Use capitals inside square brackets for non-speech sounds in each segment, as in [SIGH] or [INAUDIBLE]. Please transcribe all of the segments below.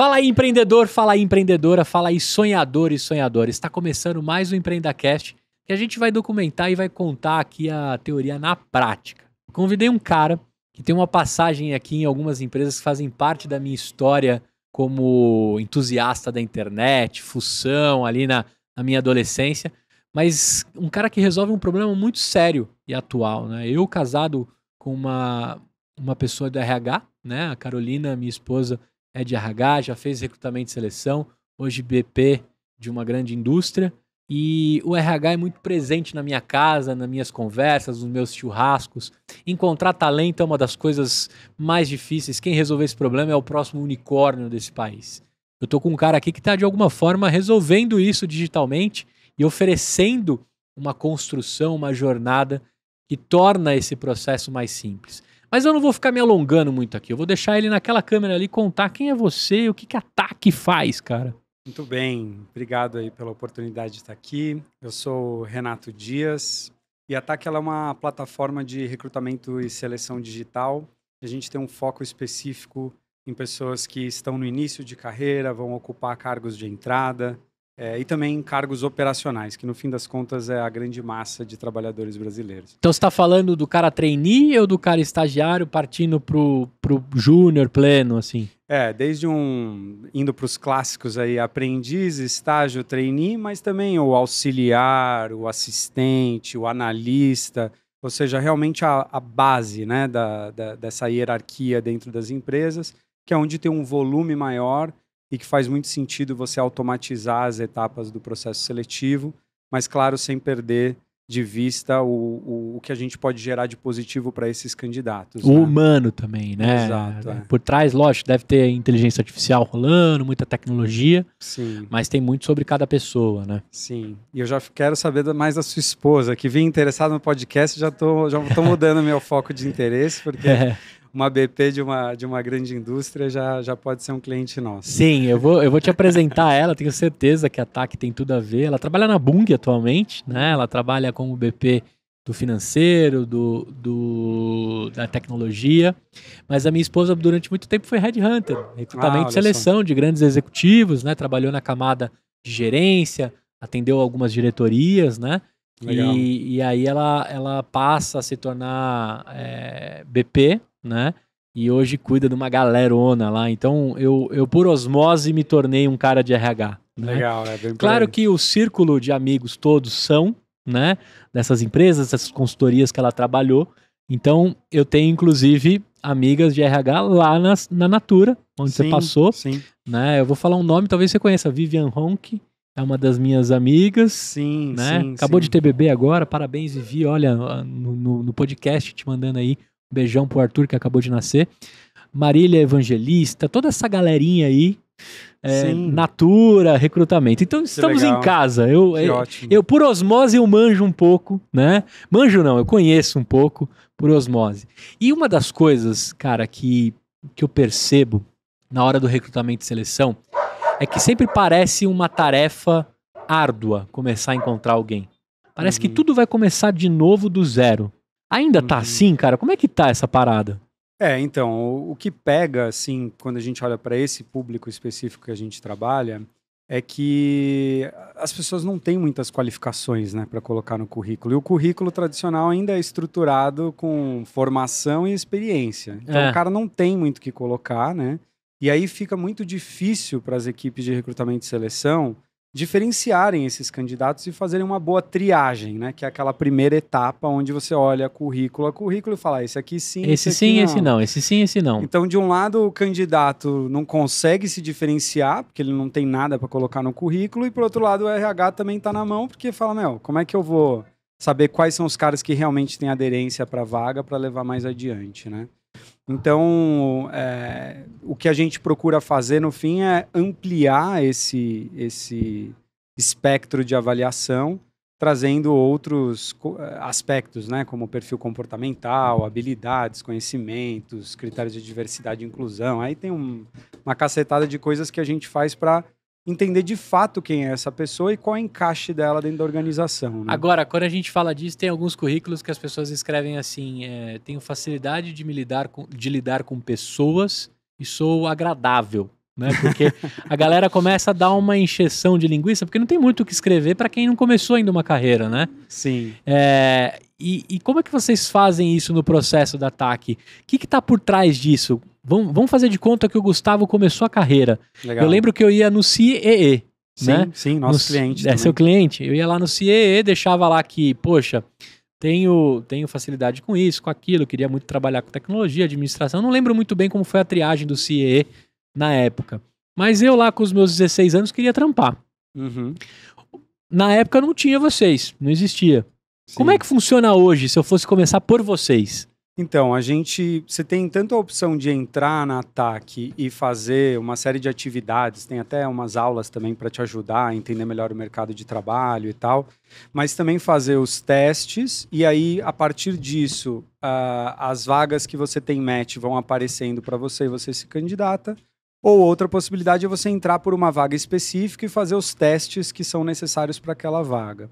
Fala aí, empreendedor, fala aí, empreendedora, fala aí, sonhador e sonhadora. Está começando mais um Empreendacast que a gente vai documentar e vai contar aqui a teoria na prática. Convidei um cara que tem uma passagem aqui em algumas empresas que fazem parte da minha história como entusiasta da internet, fusão ali na, na minha adolescência, mas um cara que resolve um problema muito sério e atual. Né? Eu, casado com uma, uma pessoa do RH, né? a Carolina, minha esposa, é de RH, já fez recrutamento e seleção, hoje BP de uma grande indústria. E o RH é muito presente na minha casa, nas minhas conversas, nos meus churrascos. Encontrar talento é uma das coisas mais difíceis. Quem resolver esse problema é o próximo unicórnio desse país. Eu estou com um cara aqui que está de alguma forma resolvendo isso digitalmente e oferecendo uma construção, uma jornada que torna esse processo mais simples. Mas eu não vou ficar me alongando muito aqui. Eu vou deixar ele naquela câmera ali contar quem é você e o que, que ataque faz, cara. Muito bem, obrigado aí pela oportunidade de estar aqui. Eu sou Renato Dias e a Ataque é uma plataforma de recrutamento e seleção digital. A gente tem um foco específico em pessoas que estão no início de carreira, vão ocupar cargos de entrada, é, e também em cargos operacionais, que no fim das contas é a grande massa de trabalhadores brasileiros. Então você está falando do cara trainee ou do cara estagiário partindo para o júnior pleno, assim? É, desde um. indo para os clássicos aí, aprendiz, estágio, trainee, mas também o auxiliar, o assistente, o analista, ou seja, realmente a, a base né, da, da, dessa hierarquia dentro das empresas, que é onde tem um volume maior e que faz muito sentido você automatizar as etapas do processo seletivo, mas, claro, sem perder de vista o, o, o que a gente pode gerar de positivo para esses candidatos. O né? humano também, né? Exato. É. Por trás, lógico, deve ter inteligência artificial rolando, muita tecnologia, Sim. mas tem muito sobre cada pessoa, né? Sim. E eu já quero saber mais da sua esposa, que vim interessada no podcast, já estou já tô mudando meu foco de interesse, porque [LAUGHS] é uma BP de uma, de uma grande indústria já, já pode ser um cliente nosso. Sim, eu vou, eu vou te apresentar ela, tenho certeza que a TAC tem tudo a ver. Ela trabalha na Bung atualmente, né? Ela trabalha como BP do financeiro, do, do, da tecnologia. Mas a minha esposa, durante muito tempo, foi headhunter, recrutamento ah, de seleção só. de grandes executivos, né? Trabalhou na camada de gerência, atendeu algumas diretorias, né? E, e, aí ela, ela passa a se tornar é, eh, BP né? E hoje cuida de uma galerona lá. Então, eu, eu por osmose me tornei um cara de RH. Né? Legal, é bem Claro que o círculo de amigos todos são, né? Dessas empresas, dessas consultorias que ela trabalhou. Então, eu tenho, inclusive, amigas de RH lá na, na Natura, onde sim, você passou. Sim. Né? Eu vou falar um nome, talvez você conheça, Vivian Honk. É uma das minhas amigas. Sim, né? sim. Acabou sim. de ter bebê agora. Parabéns, Vivi. Olha, no, no, no podcast te mandando aí Beijão pro Arthur que acabou de nascer. Marília Evangelista, toda essa galerinha aí. É, natura, recrutamento. Então estamos em casa. Eu, eu, eu, por osmose eu manjo um pouco, né? Manjo não, eu conheço um pouco por osmose. E uma das coisas, cara, que, que eu percebo na hora do recrutamento e seleção é que sempre parece uma tarefa árdua começar a encontrar alguém. Parece uhum. que tudo vai começar de novo do zero. Ainda tá uhum. assim, cara? Como é que tá essa parada? É, então, o, o que pega, assim, quando a gente olha para esse público específico que a gente trabalha, é que as pessoas não têm muitas qualificações né, para colocar no currículo. E o currículo tradicional ainda é estruturado com formação e experiência. Então é. o cara não tem muito que colocar, né? E aí fica muito difícil para as equipes de recrutamento e seleção diferenciarem esses candidatos e fazerem uma boa triagem, né? Que é aquela primeira etapa onde você olha currículo a currículo e fala, ah, esse aqui sim, esse, esse sim, esse não, esse sim, esse não. Então, de um lado, o candidato não consegue se diferenciar porque ele não tem nada para colocar no currículo e por outro lado, o RH também está na mão porque fala, meu, como é que eu vou saber quais são os caras que realmente têm aderência para vaga para levar mais adiante, né? Então, é, o que a gente procura fazer no fim é ampliar esse, esse espectro de avaliação, trazendo outros é, aspectos, né, como perfil comportamental, habilidades, conhecimentos, critérios de diversidade e inclusão. Aí tem um, uma cacetada de coisas que a gente faz para entender de fato quem é essa pessoa e qual é o encaixe dela dentro da organização. Né? Agora, quando a gente fala disso, tem alguns currículos que as pessoas escrevem assim: é, tenho facilidade de me lidar com, de lidar com pessoas e sou agradável. Né? Porque a galera começa a dar uma encheção de linguiça, porque não tem muito o que escrever para quem não começou ainda uma carreira, né? Sim. É, e, e, como é que vocês fazem isso no processo do ataque? O que está por trás disso? Vamos, vamos, fazer de conta que o Gustavo começou a carreira. Legal. Eu lembro que eu ia no CEE. Sim, né? sim, nosso no, cliente. É também. seu cliente. Eu ia lá no CEE, deixava lá que, poxa, tenho, tenho facilidade com isso, com aquilo, queria muito trabalhar com tecnologia, administração. Não lembro muito bem como foi a triagem do CEE na época. Mas eu lá com os meus 16 anos queria trampar. Uhum. Na época não tinha vocês, não existia. Como é que funciona hoje, se eu fosse começar por vocês? Então, a gente. Você tem tanto a opção de entrar na ATAC e fazer uma série de atividades, tem até umas aulas também para te ajudar a entender melhor o mercado de trabalho e tal, mas também fazer os testes e aí, a partir disso, uh, as vagas que você tem match vão aparecendo para você e você se candidata. Ou outra possibilidade é você entrar por uma vaga específica e fazer os testes que são necessários para aquela vaga.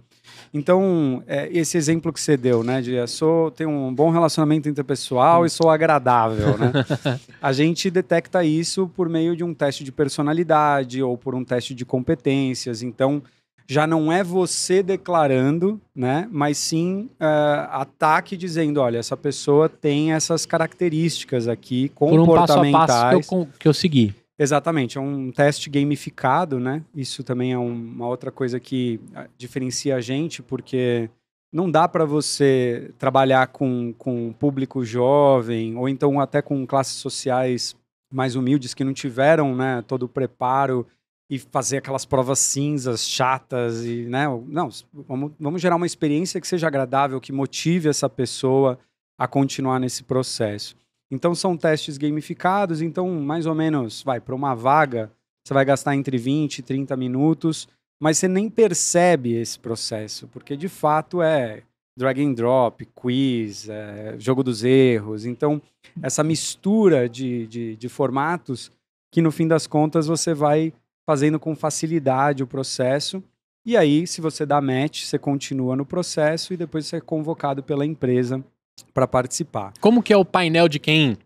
Então, é, esse exemplo que você deu, né, de é, sou, tenho um bom relacionamento interpessoal e sou agradável, né? [LAUGHS] A gente detecta isso por meio de um teste de personalidade ou por um teste de competências. Então, já não é você declarando, né? Mas sim uh, ataque dizendo, olha, essa pessoa tem essas características aqui comportamentais. Por um passo a passo que eu, que eu segui. Exatamente, é um teste gamificado, né? Isso também é uma outra coisa que eh, diferencia a gente, porque não dá para você trabalhar com, com público jovem, ou então até com classes sociais mais humildes que não tiveram né, todo o preparo e fazer aquelas provas cinzas, chatas e, né? Não, vamos, vamos gerar uma experiência que seja agradável, que motive essa pessoa a continuar nesse processo. Então são testes gamificados, então mais ou menos, vai para uma vaga, você vai gastar entre 20 e 30 minutos, mas você nem percebe esse processo, porque de fato é drag and drop, quiz, é, jogo dos erros. Então, essa mistura de, de, de formatos que no fim das contas você vai fazendo com facilidade o processo. E aí, se você dá match, você continua no processo e depois você é convocado pela empresa para participar. Como que é o painel de quem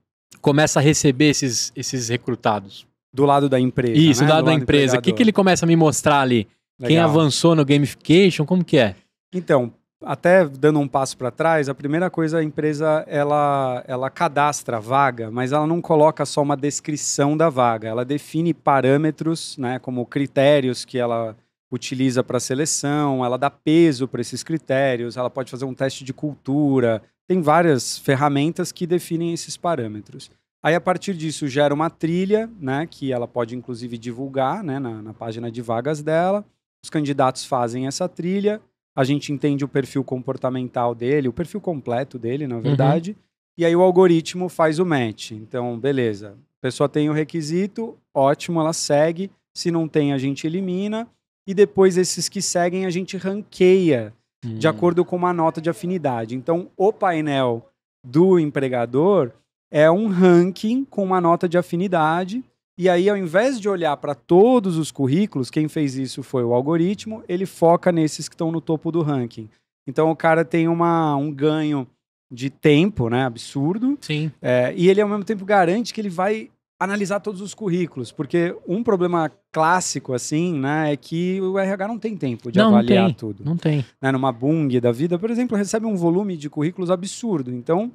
começa a receber esses, esses recrutados? Do lado da empresa. Isso, né? do lado do da empresa. O que, que ele começa a me mostrar ali? Legal. Quem avançou no gamification, como que é? Então, até dando um passo para trás, a primeira coisa a empresa ela, ela cadastra a vaga, mas ela não coloca só uma descrição da vaga, ela define parâmetros, né, como critérios que ela utiliza para seleção, ela dá peso para esses critérios, ela pode fazer um teste de cultura, tem várias ferramentas que definem esses parâmetros. Aí, a partir disso, gera uma trilha, né, que ela pode, inclusive, divulgar né, na, na página de vagas dela. Os candidatos fazem essa trilha, a gente entende o perfil comportamental dele, o perfil completo dele, na uhum. verdade, uhum. e aí o algoritmo faz o match. Então, beleza, a pessoa tem o requisito, ótimo, ela segue, se não tem, a gente elimina, e depois esses que seguem, a gente ranqueia uhum. de hum. acordo com uma nota de afinidade. Então, o painel do empregador é um ranking com uma nota de afinidade e aí, ao invés de olhar para todos os currículos, quem fez isso foi o algoritmo, ele foca nesses que estão no topo do ranking. Então, o cara tem uma, um ganho de tempo, né? Absurdo. Sim. É, e ele, ao mesmo tempo, garante que ele vai analisar todos os currículos, porque um problema clássico, assim, né, é que o RH não tem tempo de não, avaliar não tem, tudo. Não tem. Né, numa Bung da vida, por exemplo, recebe um volume de currículos absurdo. Então,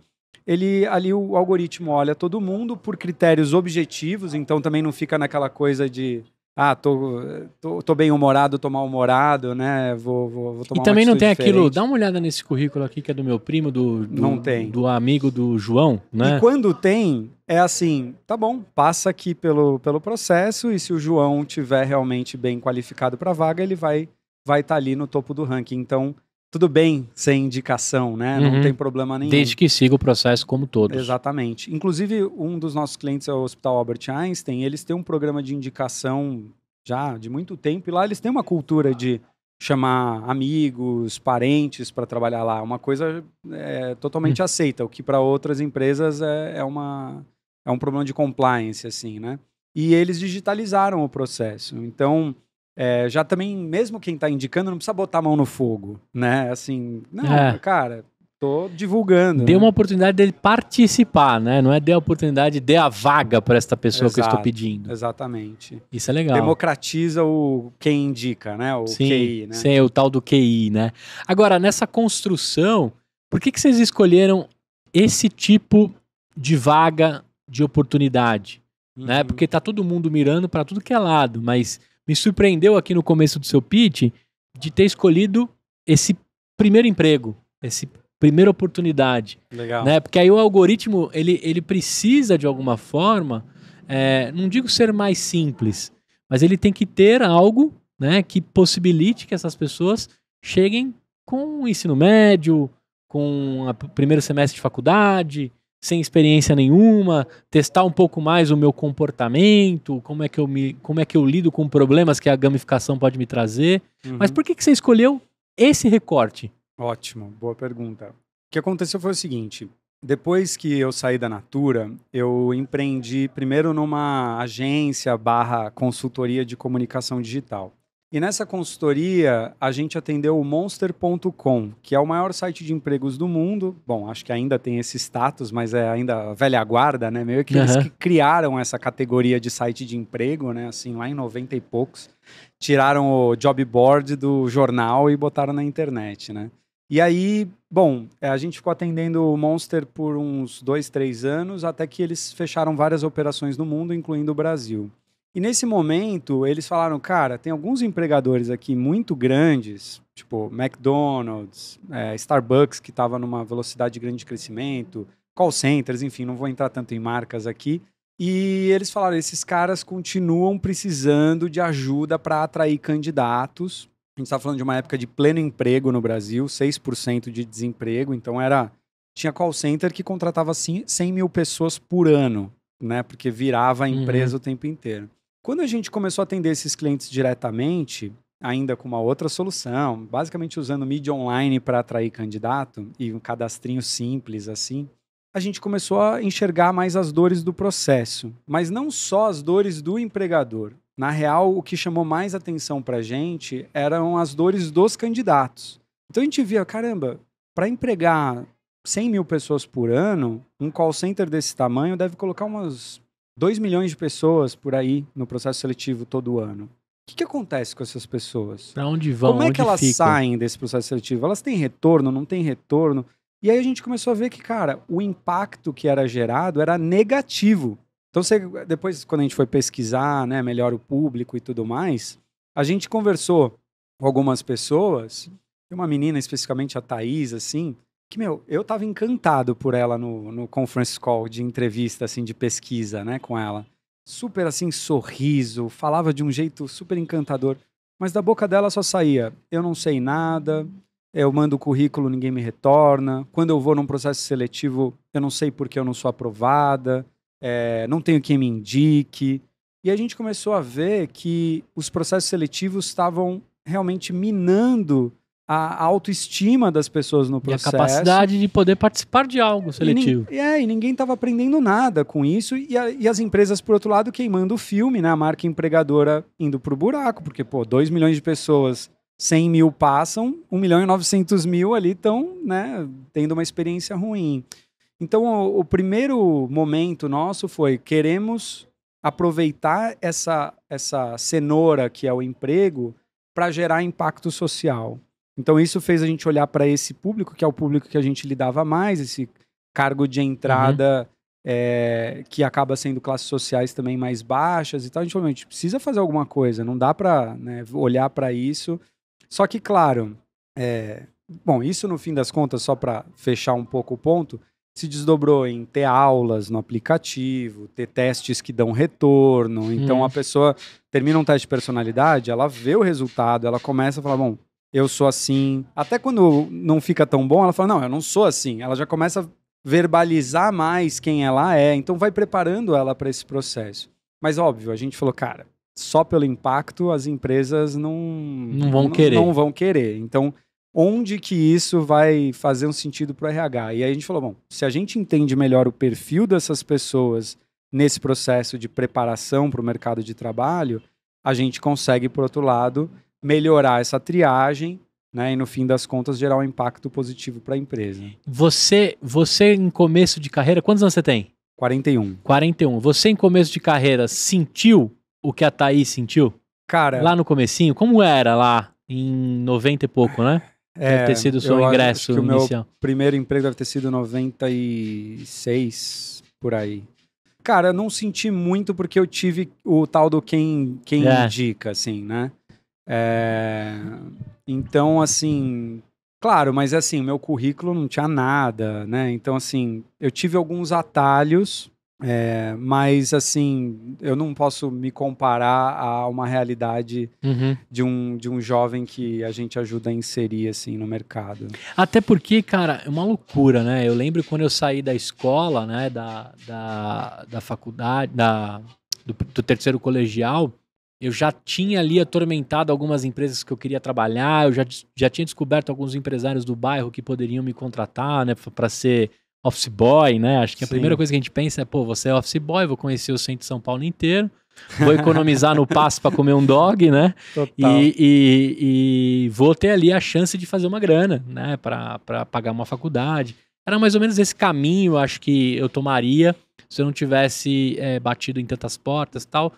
ele ali o algoritmo olha todo mundo por critérios objetivos, então também não fica naquela coisa de ah, tô, tô, tô bem humorado, tô mal humorado, né? Vou, vou, vou tomar E também não tem diferente. aquilo, dá uma olhada nesse currículo aqui que é do meu primo, do, do não tem. do amigo do João, né? E quando tem, é assim, tá bom, passa aqui pelo, pelo processo e se o João tiver realmente bem qualificado para a vaga, ele vai vai estar tá ali no topo do ranking. Então, tudo bem sem indicação, né? Uhum. Não tem problema nenhum. Desde que siga o processo como todos. Exatamente. Inclusive, um dos nossos clientes é o Hospital Albert Einstein, eles têm um programa de indicação já de muito tempo, e lá eles têm uma cultura de chamar amigos, parentes para trabalhar lá. Uma coisa é, totalmente uhum. aceita, o que para outras empresas é, é, uma, é um problema de compliance, assim, né? E eles digitalizaram o processo. Então, é, já também, mesmo quem está indicando, não precisa botar a mão no fogo, né? Assim, não, é. cara, tô divulgando. Dê né? uma oportunidade dele participar, né? Não é dê a oportunidade, dê a vaga para esta pessoa Exato, que eu estou pedindo. Exatamente. Isso é legal. Democratiza o quem indica, né? O sim, QI, né? Sim, o tal do QI, né? Agora, nessa construção, por que, que vocês escolheram esse tipo de vaga de oportunidade? Né? Uhum. Né? Porque tá todo mundo mirando para tudo que é lado, mas me surpreendeu aqui no começo do seu pitch de ter escolhido esse primeiro emprego, esse primeira oportunidade. Legal. Né? Porque aí o algoritmo, ele, ele precisa, de alguma forma, é, não digo ser mais simples, mas ele tem que ter algo né, que possibilite que essas pessoas cheguem com o ensino médio, com o primeiro semestre de faculdade, sem experiência nenhuma, testar um pouco mais o meu comportamento, como é que eu, me, como é que eu lido com problemas que a gamificação pode me trazer. Uhum. Mas por que, que você escolheu esse recorte? Ótimo, boa pergunta. O que aconteceu foi o seguinte: depois que eu saí da Natura, eu empreendi primeiro numa agência barra consultoria de comunicação digital. E nessa consultoria, a gente atendeu o Monster.com, que é o maior site de empregos do mundo. Bom, acho que ainda tem esse status, mas é ainda velha guarda, né? Meio que uhum. eles que criaram essa categoria de site de emprego, né? Assim, lá em 90 e poucos. Tiraram o job board do jornal e botaram na internet, né? E aí, bom, a gente ficou atendendo o Monster por uns dois, três anos, até que eles fecharam várias operações no mundo, incluindo o Brasil. E nesse momento, eles falaram, cara, tem alguns empregadores aqui muito grandes, tipo McDonald's, é, Starbucks, que estava numa velocidade grande de crescimento, call centers, enfim, não vou entrar tanto em marcas aqui. E eles falaram: esses caras continuam precisando de ajuda para atrair candidatos. A gente está falando de uma época de pleno emprego no Brasil, 6% de desemprego. Então era tinha call center que contratava 100 mil pessoas por ano, né? Porque virava a uhum. empresa uhum. o tempo inteiro. Quando a gente começou a atender esses clientes diretamente, ainda com uma outra solução, basicamente usando mídia online para atrair candidato e um cadastrinho simples assim, a gente começou a enxergar mais as dores do processo, mas não só as dores do empregador. Na real, o que chamou mais atenção para a gente eram as dores dos candidatos. Então a gente via, caramba, para empregar 100 mil pessoas por ano, um call center desse tamanho deve colocar umas 2 milhões de pessoas por aí no processo seletivo todo ano. O que, que acontece com essas pessoas? Para onde vão? Como é que elas ficam? saem desse processo seletivo? Elas têm retorno? Não têm retorno? E aí a gente começou a ver que, cara, o impacto que era gerado era negativo. Então, você, depois, quando a gente foi pesquisar, né, melhor o público e tudo mais, a gente conversou com algumas pessoas, uma menina especificamente, a Thaís, assim, que, meu, eu tava encantado por ela no, no conference call de entrevista, assim, de pesquisa, né, com ela. Super, assim, sorriso, falava de um jeito super encantador, mas da boca dela só saía, eu não sei nada, eu mando o currículo, ninguém me retorna, quando eu vou num processo seletivo, eu não sei porque eu não sou aprovada, é, não tenho quem me indique. E a gente começou a ver que os processos seletivos estavam realmente minando a autoestima das pessoas no processo. E a capacidade de poder participar de algo seletivo. E, é, e ninguém estava aprendendo nada com isso. E, a, e, as empresas, por outro lado, queimando o filme, né? A marca empregadora indo para o buraco, porque, pô, 2 milhões de pessoas, 100 mil passam, 1 milhão e 900 mil ali estão, né, tendo uma experiência ruim. Então, o, o primeiro momento nosso foi, queremos aproveitar essa, essa cenoura que é o emprego para gerar impacto social. Então isso fez a gente olhar para esse público, que é o público que a gente lidava mais, esse cargo de entrada uhum. é, que acaba sendo classes sociais também mais baixas e tal. A gente falou, a gente precisa fazer alguma coisa, não dá para né, olhar para isso. Só que, claro, é, bom, isso no fim das contas, só para fechar um pouco o ponto, se desdobrou em ter aulas no aplicativo, ter testes que dão retorno. Então a pessoa termina um teste de personalidade, ela vê o resultado, ela começa a falar: bom, eu sou assim. Até quando não fica tão bom, ela fala, não, eu não sou assim. Ela já começa a verbalizar mais quem ela é, então vai preparando ela para esse processo. Mas óbvio, a gente falou, cara, só pelo impacto as empresas não não vão não, querer. Não vão querer. Então, onde que isso vai fazer um sentido para o RH? E aí a gente falou, bom, se a gente entende melhor o perfil dessas pessoas nesse processo de preparação para o mercado de trabalho, a gente consegue, por outro lado, melhorar essa triagem né, e no fim das contas gerar um impacto positivo para a empresa. Você, você em começo de carreira, quantos anos você tem? 41. 41. Você em começo de carreira sentiu o que a Thaís sentiu? Cara, lá no comecinho, como era lá em 90 e pouco, né? É, [LAUGHS] deve ter é, sido o seu ingresso acho que inicial. meu primeiro emprego deve ter sido 96 por aí. Cara, eu não senti muito porque eu tive o tal do quem quem é. indica assim, né? É... Então, assim, claro, mas assim, meu currículo não tinha nada, né? Então, assim, eu tive alguns atalhos, é, mas assim, eu não posso me comparar a uma realidade uhum. de, um, de um jovem que a gente ajuda a inserir assim no mercado. Até porque, cara, é uma loucura, né? Eu lembro quando eu saí da escola, né, da, da, da faculdade, da, do, do terceiro colegial, eu já tinha ali atormentado algumas empresas que eu queria trabalhar, eu já, já tinha descoberto alguns empresários do bairro que poderiam me contratar, né, para ser office boy, né? Acho que a Sim. primeira coisa que a gente pensa é, pô, você é office boy, vou conhecer o centro de São Paulo inteiro, vou economizar no passo para comer um dog, né? Total. E, e, e, vou ter ali a chance de fazer uma grana, né? Para pagar uma faculdade. Era mais ou menos esse caminho, acho que eu tomaria se eu não tivesse é, batido em tantas portas tal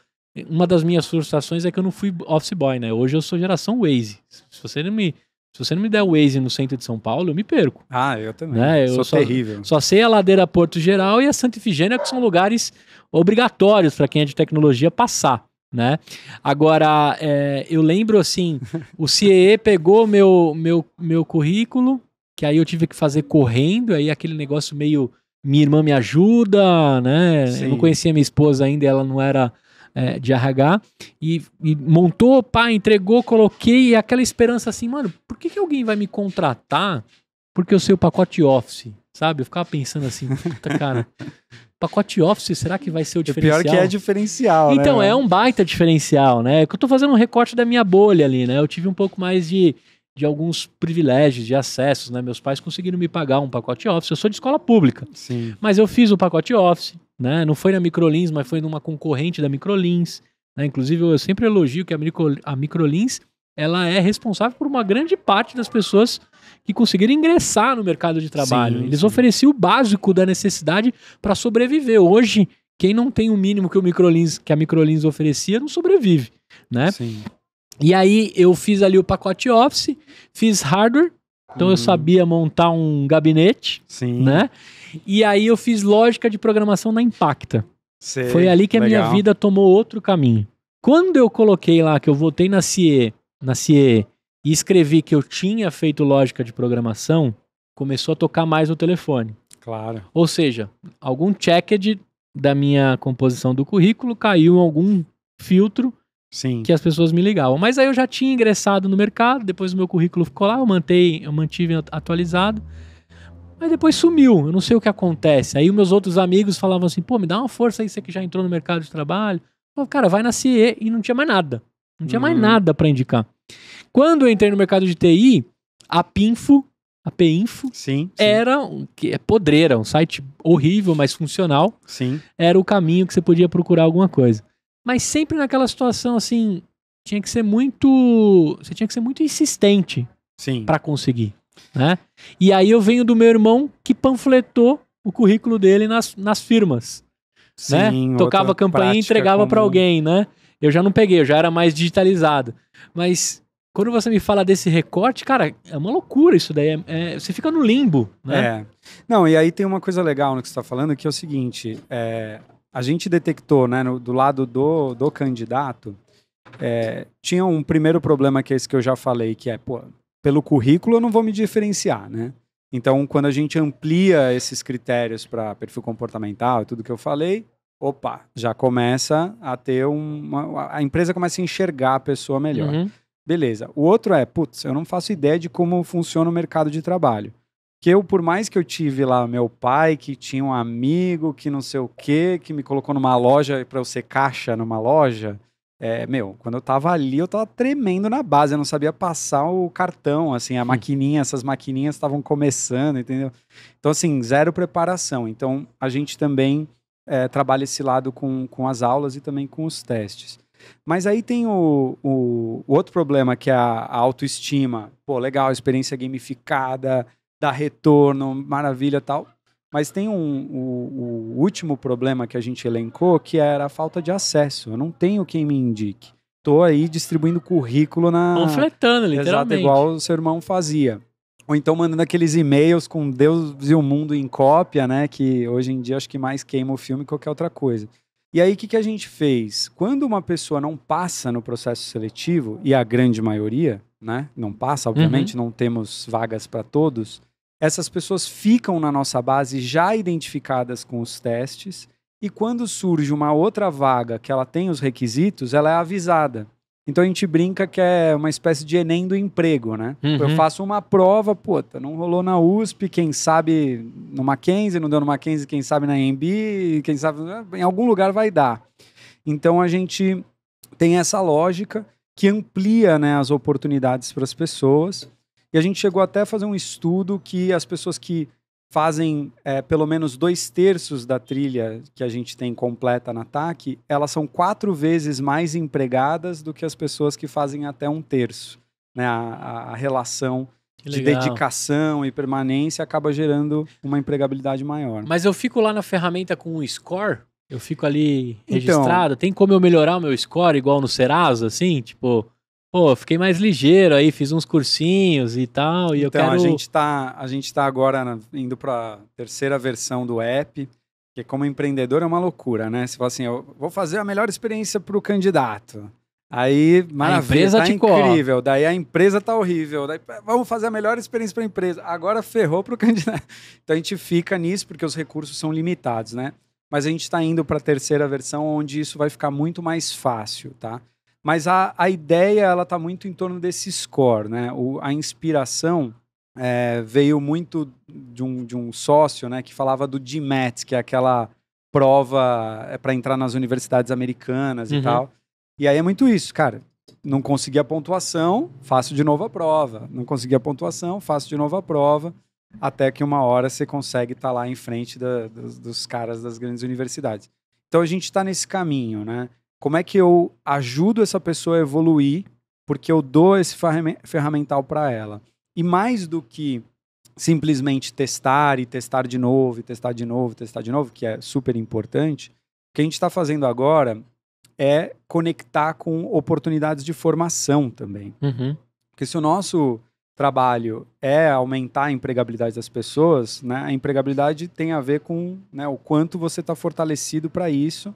uma das minhas frustrações é que eu não fui office boy, né? Hoje eu sou geração Waze. Se você não me, se você não me der Waze no centro de São Paulo, eu me perco. Ah, eu também. Né? Eu sou só, terrível. Só sei a ladeira Porto Geral e a Santa Ifigênia, que são lugares obrigatórios para quem é de tecnologia passar. Né? Agora, é, eu lembro assim: o Cee pegou meu, meu, meu currículo, que aí eu tive que fazer correndo, aí aquele negócio meio minha irmã me ajuda, né? Sim. Eu não conhecia minha esposa ainda, ela não era é, de RH e, e, montou, pá, entregou, coloquei e aquela esperança assim, mano, por que, que alguém vai me contratar porque eu sei o pacote Office, sabe? Eu ficava pensando assim, puta cara, [LAUGHS] pacote Office, será que vai ser o diferencial? É pior que é diferencial, né, Então, né, é um baita diferencial, né? É que eu tô fazendo um recorte da minha bolha ali, né? Eu tive um pouco mais de, de alguns privilégios, de acessos, né? Meus pais conseguiram me pagar um pacote Office. Eu sou de escola pública. Sim. Mas eu fiz o pacote Office. Né? Não foi na Microlins, mas foi numa concorrente da Microlins. Né? Inclusive, eu sempre elogio que a, micro, a Microlins ela é responsável por uma grande parte das pessoas que conseguiram ingressar no mercado de trabalho. Sim, Eles sim. ofereciam o básico da necessidade para sobreviver. Hoje, quem não tem o mínimo que o Microlins, que a Microlins oferecia, não sobrevive, né? Sim. E aí eu fiz ali o pacote Office, fiz hardware, então uhum. eu sabia montar um gabinete, Sim. né? E aí eu fiz lógica de programação na Impacta. Sei, Foi ali que a legal. minha vida tomou outro caminho. Quando eu coloquei lá que eu voltei na CIE, na CIE e escrevi que eu tinha feito lógica de programação, começou a tocar mais o telefone. Claro. Ou seja, algum checked da minha composição do currículo caiu em algum filtro Sim. que as pessoas me ligavam. Mas aí eu já tinha ingressado no mercado, depois o meu currículo ficou lá, eu, mantei, eu mantive atualizado. Mas depois sumiu, eu não sei o que acontece. Aí meus outros amigos falavam assim: pô, me dá uma força aí, você que já entrou no mercado de trabalho. Eu cara, vai na CIE e não tinha mais nada. Não tinha mais uhum. nada para indicar. Quando eu entrei no mercado de TI, a Pinfo, a Pinfo, sim, sim. era um, que é podreira, um site horrível, mas funcional. Sim. Era o caminho que você podia procurar alguma coisa. Mas sempre naquela situação assim, tinha que ser muito, você tinha que ser muito insistente. Sim. Para conseguir, né? E aí eu venho do meu irmão que panfletou o currículo dele nas, nas firmas, né? Sim, né? Tocava campainha e entregava para alguém, né? Eu já não peguei, eu já era mais digitalizado. Mas quando você me fala desse recorte, cara, é uma loucura isso daí. É, é, você fica no limbo, né? É. Não, e aí tem uma coisa legal no que você está falando, que é o seguinte: é, a gente detectou, né, no, do lado do, do candidato, é, tinha um primeiro problema que é esse que eu já falei, que é, pô, pelo currículo eu não vou me diferenciar, né? Então, quando a gente amplia esses critérios para perfil comportamental e tudo que eu falei, opa, já começa a ter uma. A empresa começa a enxergar a pessoa melhor. Uhum. Beleza. O outro é, putz, eu não faço ideia de como funciona o mercado de trabalho que eu, por mais que eu tive lá meu pai, que tinha um amigo, que não sei o quê, que me colocou numa loja para eu ser caixa numa loja, é, meu, quando eu tava ali, eu tava tremendo na base, eu não sabia passar o cartão, assim, a hum. maquininha, essas maquininhas estavam começando, entendeu? Então, assim, zero preparação. Então, a gente também é, trabalha esse lado com, com as aulas e também com os testes. Mas aí tem o, o, o outro problema, que é a, a autoestima. Pô, legal, experiência gamificada, dá retorno, maravilha tal. Mas tem um, o, o, último problema que a gente elencou, que era a falta de acesso. Eu não tenho quem me indique. Tô aí distribuindo currículo na. Panfletando, literalmente. Exato, igual o seu irmão fazia. Ou então mandando aqueles e-mails com Deus e o mundo em cópia, né? Que hoje em dia acho que mais queima o filme que qualquer outra coisa. E aí, o que, que a gente fez? Quando uma pessoa não passa no processo seletivo, e a grande maioria, né? Não passa, obviamente, uhum. não temos vagas para todos essas pessoas ficam na nossa base já identificadas com os testes e quando surge uma outra vaga que ela tem os requisitos, ela é avisada. Então a gente brinca que é uma espécie de Enem do emprego, né? Tipo, uhum. Eu faço uma prova, puta, tá, não rolou na USP, quem sabe no Mackenzie, não deu no Mackenzie, quem sabe na EMB, quem sabe ah, em algum lugar vai dar. Então a gente tem essa lógica que amplia né, as oportunidades para as pessoas e a gente chegou até a fazer um estudo que as pessoas que fazem é, pelo menos dois terços da trilha que a gente tem completa na TAC, elas são quatro vezes mais empregadas do que as pessoas que fazem até um terço. Né? A, a relação de dedicação e permanência acaba gerando uma empregabilidade maior. Mas eu fico lá na ferramenta com um score? Eu fico ali então registrado? Então, Tem como eu melhorar o meu score igual no Serasa, assim? Tipo pô, fiquei mais ligeiro aí, fiz uns cursinhos e tal. E então, eu quero... a gente tá, a gente tá agora indo para terceira versão do app, que como empreendedor é uma loucura, né? Você fala assim, eu vou fazer a melhor experiência para o candidato. Aí, maravilha, tá incrível. Daí a empresa tá horrível. Daí, vamos fazer a melhor experiência para a empresa. Agora ferrou para o [LAUGHS] candidato. Então a gente fica nisso porque os recursos são limitados, né? Mas a gente está indo para a terceira versão onde isso vai ficar muito mais fácil, tá? Mas a, a ideia ela está muito em torno desse score, né? O, a inspiração é, veio muito de um, de um sócio, né, que falava do GMAT, que é aquela prova é para entrar nas universidades americanas uhum. e tal. E aí é muito isso, cara. Não consegui a pontuação, faço de novo a prova. Não consegui a pontuação, faço de novo a prova. Até que uma hora você consegue estar tá lá em frente da, dos, dos, caras das grandes universidades. Então a gente está nesse caminho, né? Como é que eu ajudo essa pessoa a evoluir porque eu dou esse ferramental para ela? E mais do que simplesmente testar e testar de novo, e testar de novo, e testar de novo, que é super importante, o que a gente está fazendo agora é conectar com oportunidades de formação também. Uhum. Porque se o nosso trabalho é aumentar a empregabilidade das pessoas, né, a empregabilidade tem a ver com né, o quanto você está fortalecido para isso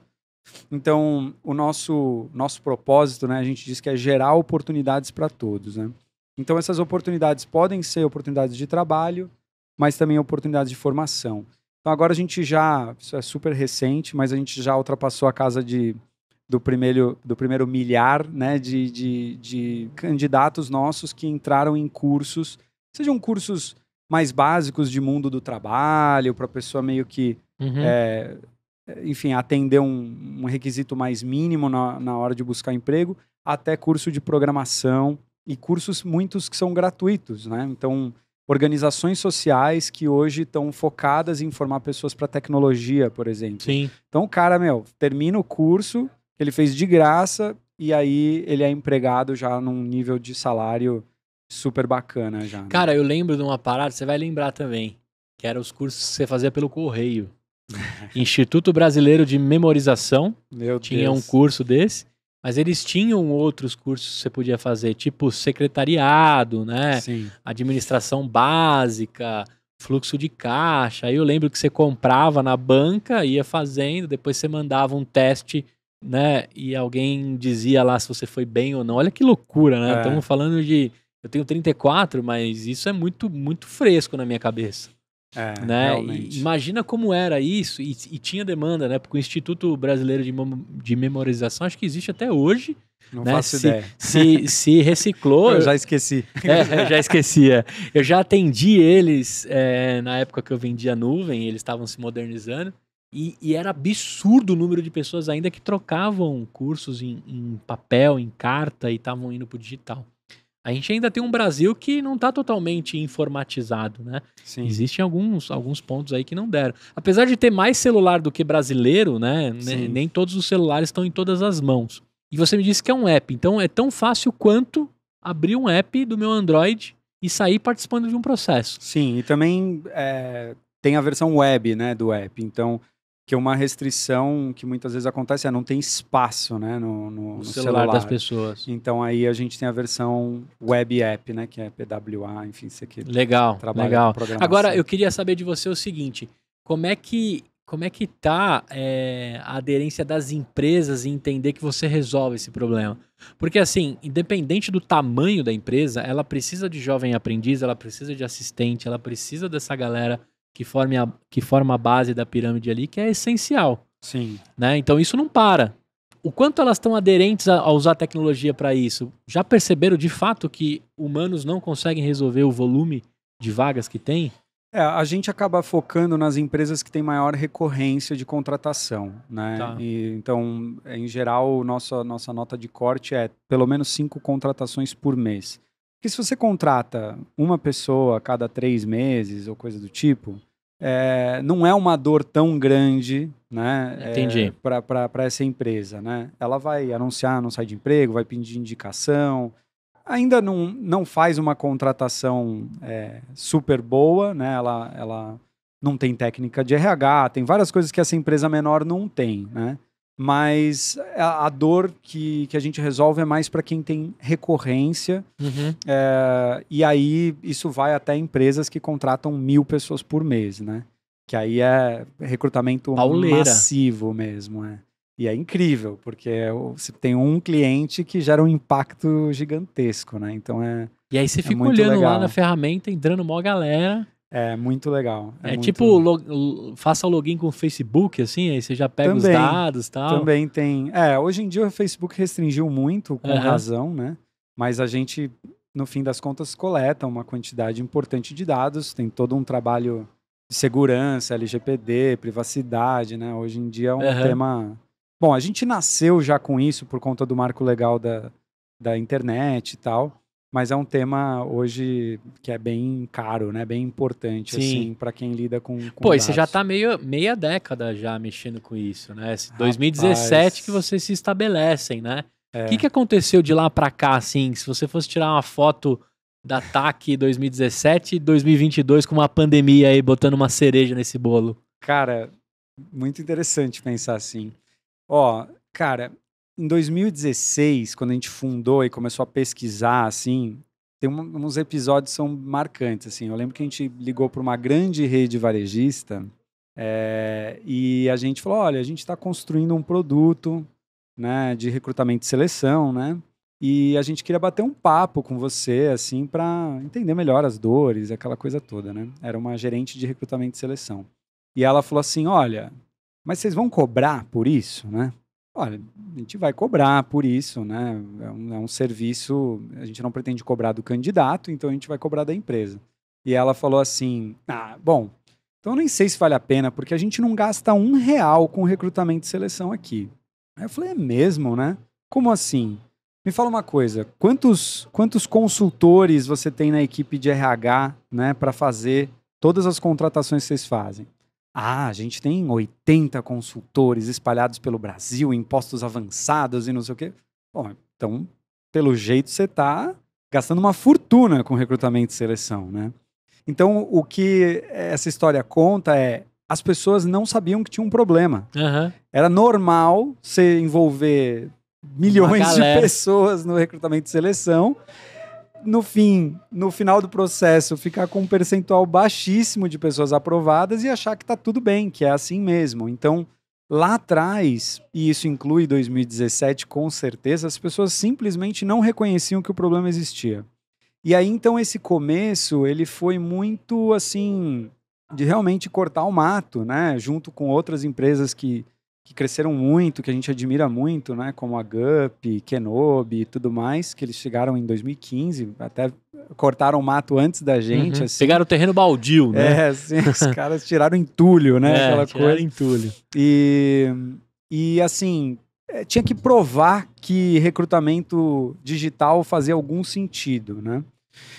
então, o nosso, nosso propósito, né, a gente diz que é gerar oportunidades para todos. Né? Então, essas oportunidades podem ser oportunidades de trabalho, mas também oportunidades de formação. Então, agora a gente já, isso é super recente, mas a gente já ultrapassou a casa de, do, primeiro, do primeiro milhar né, de, de, de candidatos nossos que entraram em cursos, sejam cursos mais básicos de mundo do trabalho, para a pessoa meio que uhum. é, enfim, atender um, um requisito mais mínimo na, na hora de buscar emprego, até curso de programação e cursos muitos que são gratuitos, né? Então, organizações sociais que hoje estão focadas em formar pessoas para tecnologia, por exemplo. Sim. Então, o cara, meu, termina o curso, ele fez de graça e aí ele é empregado já num nível de salário super bacana já. Né? Cara, eu lembro de uma parada, você vai lembrar também, que era os cursos que você fazia pelo correio. [LAUGHS] Instituto Brasileiro de Memorização. Meu tinha Deus. um curso desse. Mas eles tinham outros cursos que você podia fazer, tipo secretariado, né? Sim. Administração básica, fluxo de caixa. Aí eu lembro que você comprava na banca, ia fazendo, depois você mandava um teste, né? E alguém dizia lá se você foi bem ou não. Olha que loucura, né? É. Estamos falando de. Eu tenho 34, mas isso é muito, muito fresco na minha cabeça. É, né? Imagina como era isso, e, e, tinha demanda, né? Porque o Instituto Brasileiro de, de Memorização acho que existe até hoje. Não né? faço se, ideia. Se, se reciclou. [LAUGHS] eu já esqueci. É, é já esquecia. É. Eu já atendi eles é, na época que eu vendia nuvem, eles estavam se modernizando. E, e, era absurdo o número de pessoas ainda que trocavam cursos em, em papel, em carta e estavam indo para o digital a gente ainda tem um Brasil que não está totalmente informatizado, né? Sim. Existem alguns, alguns pontos aí que não deram. Apesar de ter mais celular do que brasileiro, né? Nem todos os celulares estão em todas as mãos. E você me disse que é um app. Então é tão fácil quanto abrir um app do meu Android e sair participando de um processo. Sim, e também é, tem a versão web, né, do app. Então que é uma restrição que muitas vezes acontece é não tem espaço né, no, no, no celular, celular, das pessoas. Então aí a gente tem a versão web app, né, que é PWA, enfim, isso aqui. Legal, legal. Agora eu queria saber de você o seguinte, como é que como é que tá é, a aderência das empresas em entender que você resolve esse problema? Porque assim, independente do tamanho da empresa, ela precisa de jovem aprendiz, ela precisa de assistente, ela precisa dessa galera que, forme a, que forma a base da pirâmide ali, que é essencial. Sim. Né? Então isso não para. O quanto elas estão aderentes a, a usar tecnologia para isso? Já perceberam de fato que humanos não conseguem resolver o volume de vagas que tem? É, a gente acaba focando nas empresas que têm maior recorrência de contratação, né? Tá. E, então, em geral, nossa, nossa nota de corte é pelo menos cinco contratações por mês. Porque se você contrata uma pessoa a cada três meses ou coisa do tipo, é, não é uma dor tão grande né, é, Entendi. é, para essa empresa. Né? Ela vai anunciar, não sai de emprego, vai pedir indicação. Ainda não, não faz uma contratação é, super boa, né? ela, ela não tem técnica de RH, tem várias coisas que essa empresa menor não tem. Né? mas a, a, dor que, que a gente resolve é mais para quem tem recorrência. Uhum. É, e aí isso vai até empresas que contratam mil pessoas por mês, né? Que aí é recrutamento Pauleira. massivo mesmo, é. E é incrível, porque você tem um cliente que gera um impacto gigantesco, né? Então é. E aí você é fica olhando legal. lá na ferramenta, entrando mó galera. É muito legal. É, é muito tipo, faça o login com o Facebook, assim, aí você já pega também, os dados e tal. Também tem. É, hoje em dia o Facebook restringiu muito, com uhum. razão, né? Mas a gente, no fim das contas, coleta uma quantidade importante de dados, tem todo um trabalho de segurança, LGPD, privacidade, né? Hoje em dia é um uhum. tema. Bom, a gente nasceu já com isso por conta do marco legal da, da internet e tal mas é um tema hoje que é bem caro, né? Bem importante, Sim. assim, para quem lida com. com Pô, dados. você já está meio, meia década já mexendo com isso, né? 2017 que vocês se estabelecem, né? É. O é. que, que aconteceu de lá para cá, assim? Se você fosse tirar uma foto da TAC 2017 e 2022 com uma pandemia aí, botando uma cereja nesse bolo. Cara, muito interessante pensar assim. Ó, cara, em 2016, quando a gente fundou e começou a pesquisar, assim, tem um, uns episódios são marcantes, assim. Eu lembro que a gente ligou para uma grande rede varejista é, e a gente falou, olha, a gente está construindo um produto, né, de recrutamento e seleção, né? E a gente queria bater um papo com você, assim, para entender melhor as dores, aquela coisa toda, né? Era uma gerente de recrutamento e seleção. E ela falou assim, olha, mas vocês vão cobrar por isso, né? Olha, a gente vai cobrar por isso, né? É um, é um, serviço, a gente não pretende cobrar do candidato, então a gente vai cobrar da empresa. E ela falou assim: ah, bom, então nem sei se vale a pena, porque a gente não gasta um real com recrutamento e seleção aqui. Aí eu falei: é mesmo, né? Como assim? Me fala uma coisa: quantos, quantos consultores você tem na equipe de RH, né, para fazer todas as contratações que vocês fazem? Ah, a gente tem 80 consultores espalhados pelo Brasil, impostos avançados e não sei o quê. Bom, então, pelo jeito, você está gastando uma fortuna com recrutamento e seleção, né? Então, o que essa história conta é as pessoas não sabiam que tinha um problema. Uhum. Era normal você envolver milhões de pessoas no recrutamento e seleção no fim, no final do processo, ficar com um percentual baixíssimo de pessoas aprovadas e achar que está tudo bem, que é assim mesmo. Então, lá atrás, e isso inclui 2017 com certeza, as pessoas simplesmente não reconheciam que o problema existia. E aí então esse começo, ele foi muito assim de realmente cortar o mato, né, junto com outras empresas que que cresceram muito, que a gente admira muito, né? Como a Gup, Kenobi e tudo mais, que eles chegaram em 2015, até cortaram o mato antes da gente. Uhum. Assim. Pegaram o terreno baldio, né? É, assim, os [LAUGHS] caras tiraram entulho, né? É, Aquela coisa. entulho. E, e assim, eh, tinha que provar que recrutamento digital fazia algum sentido, né?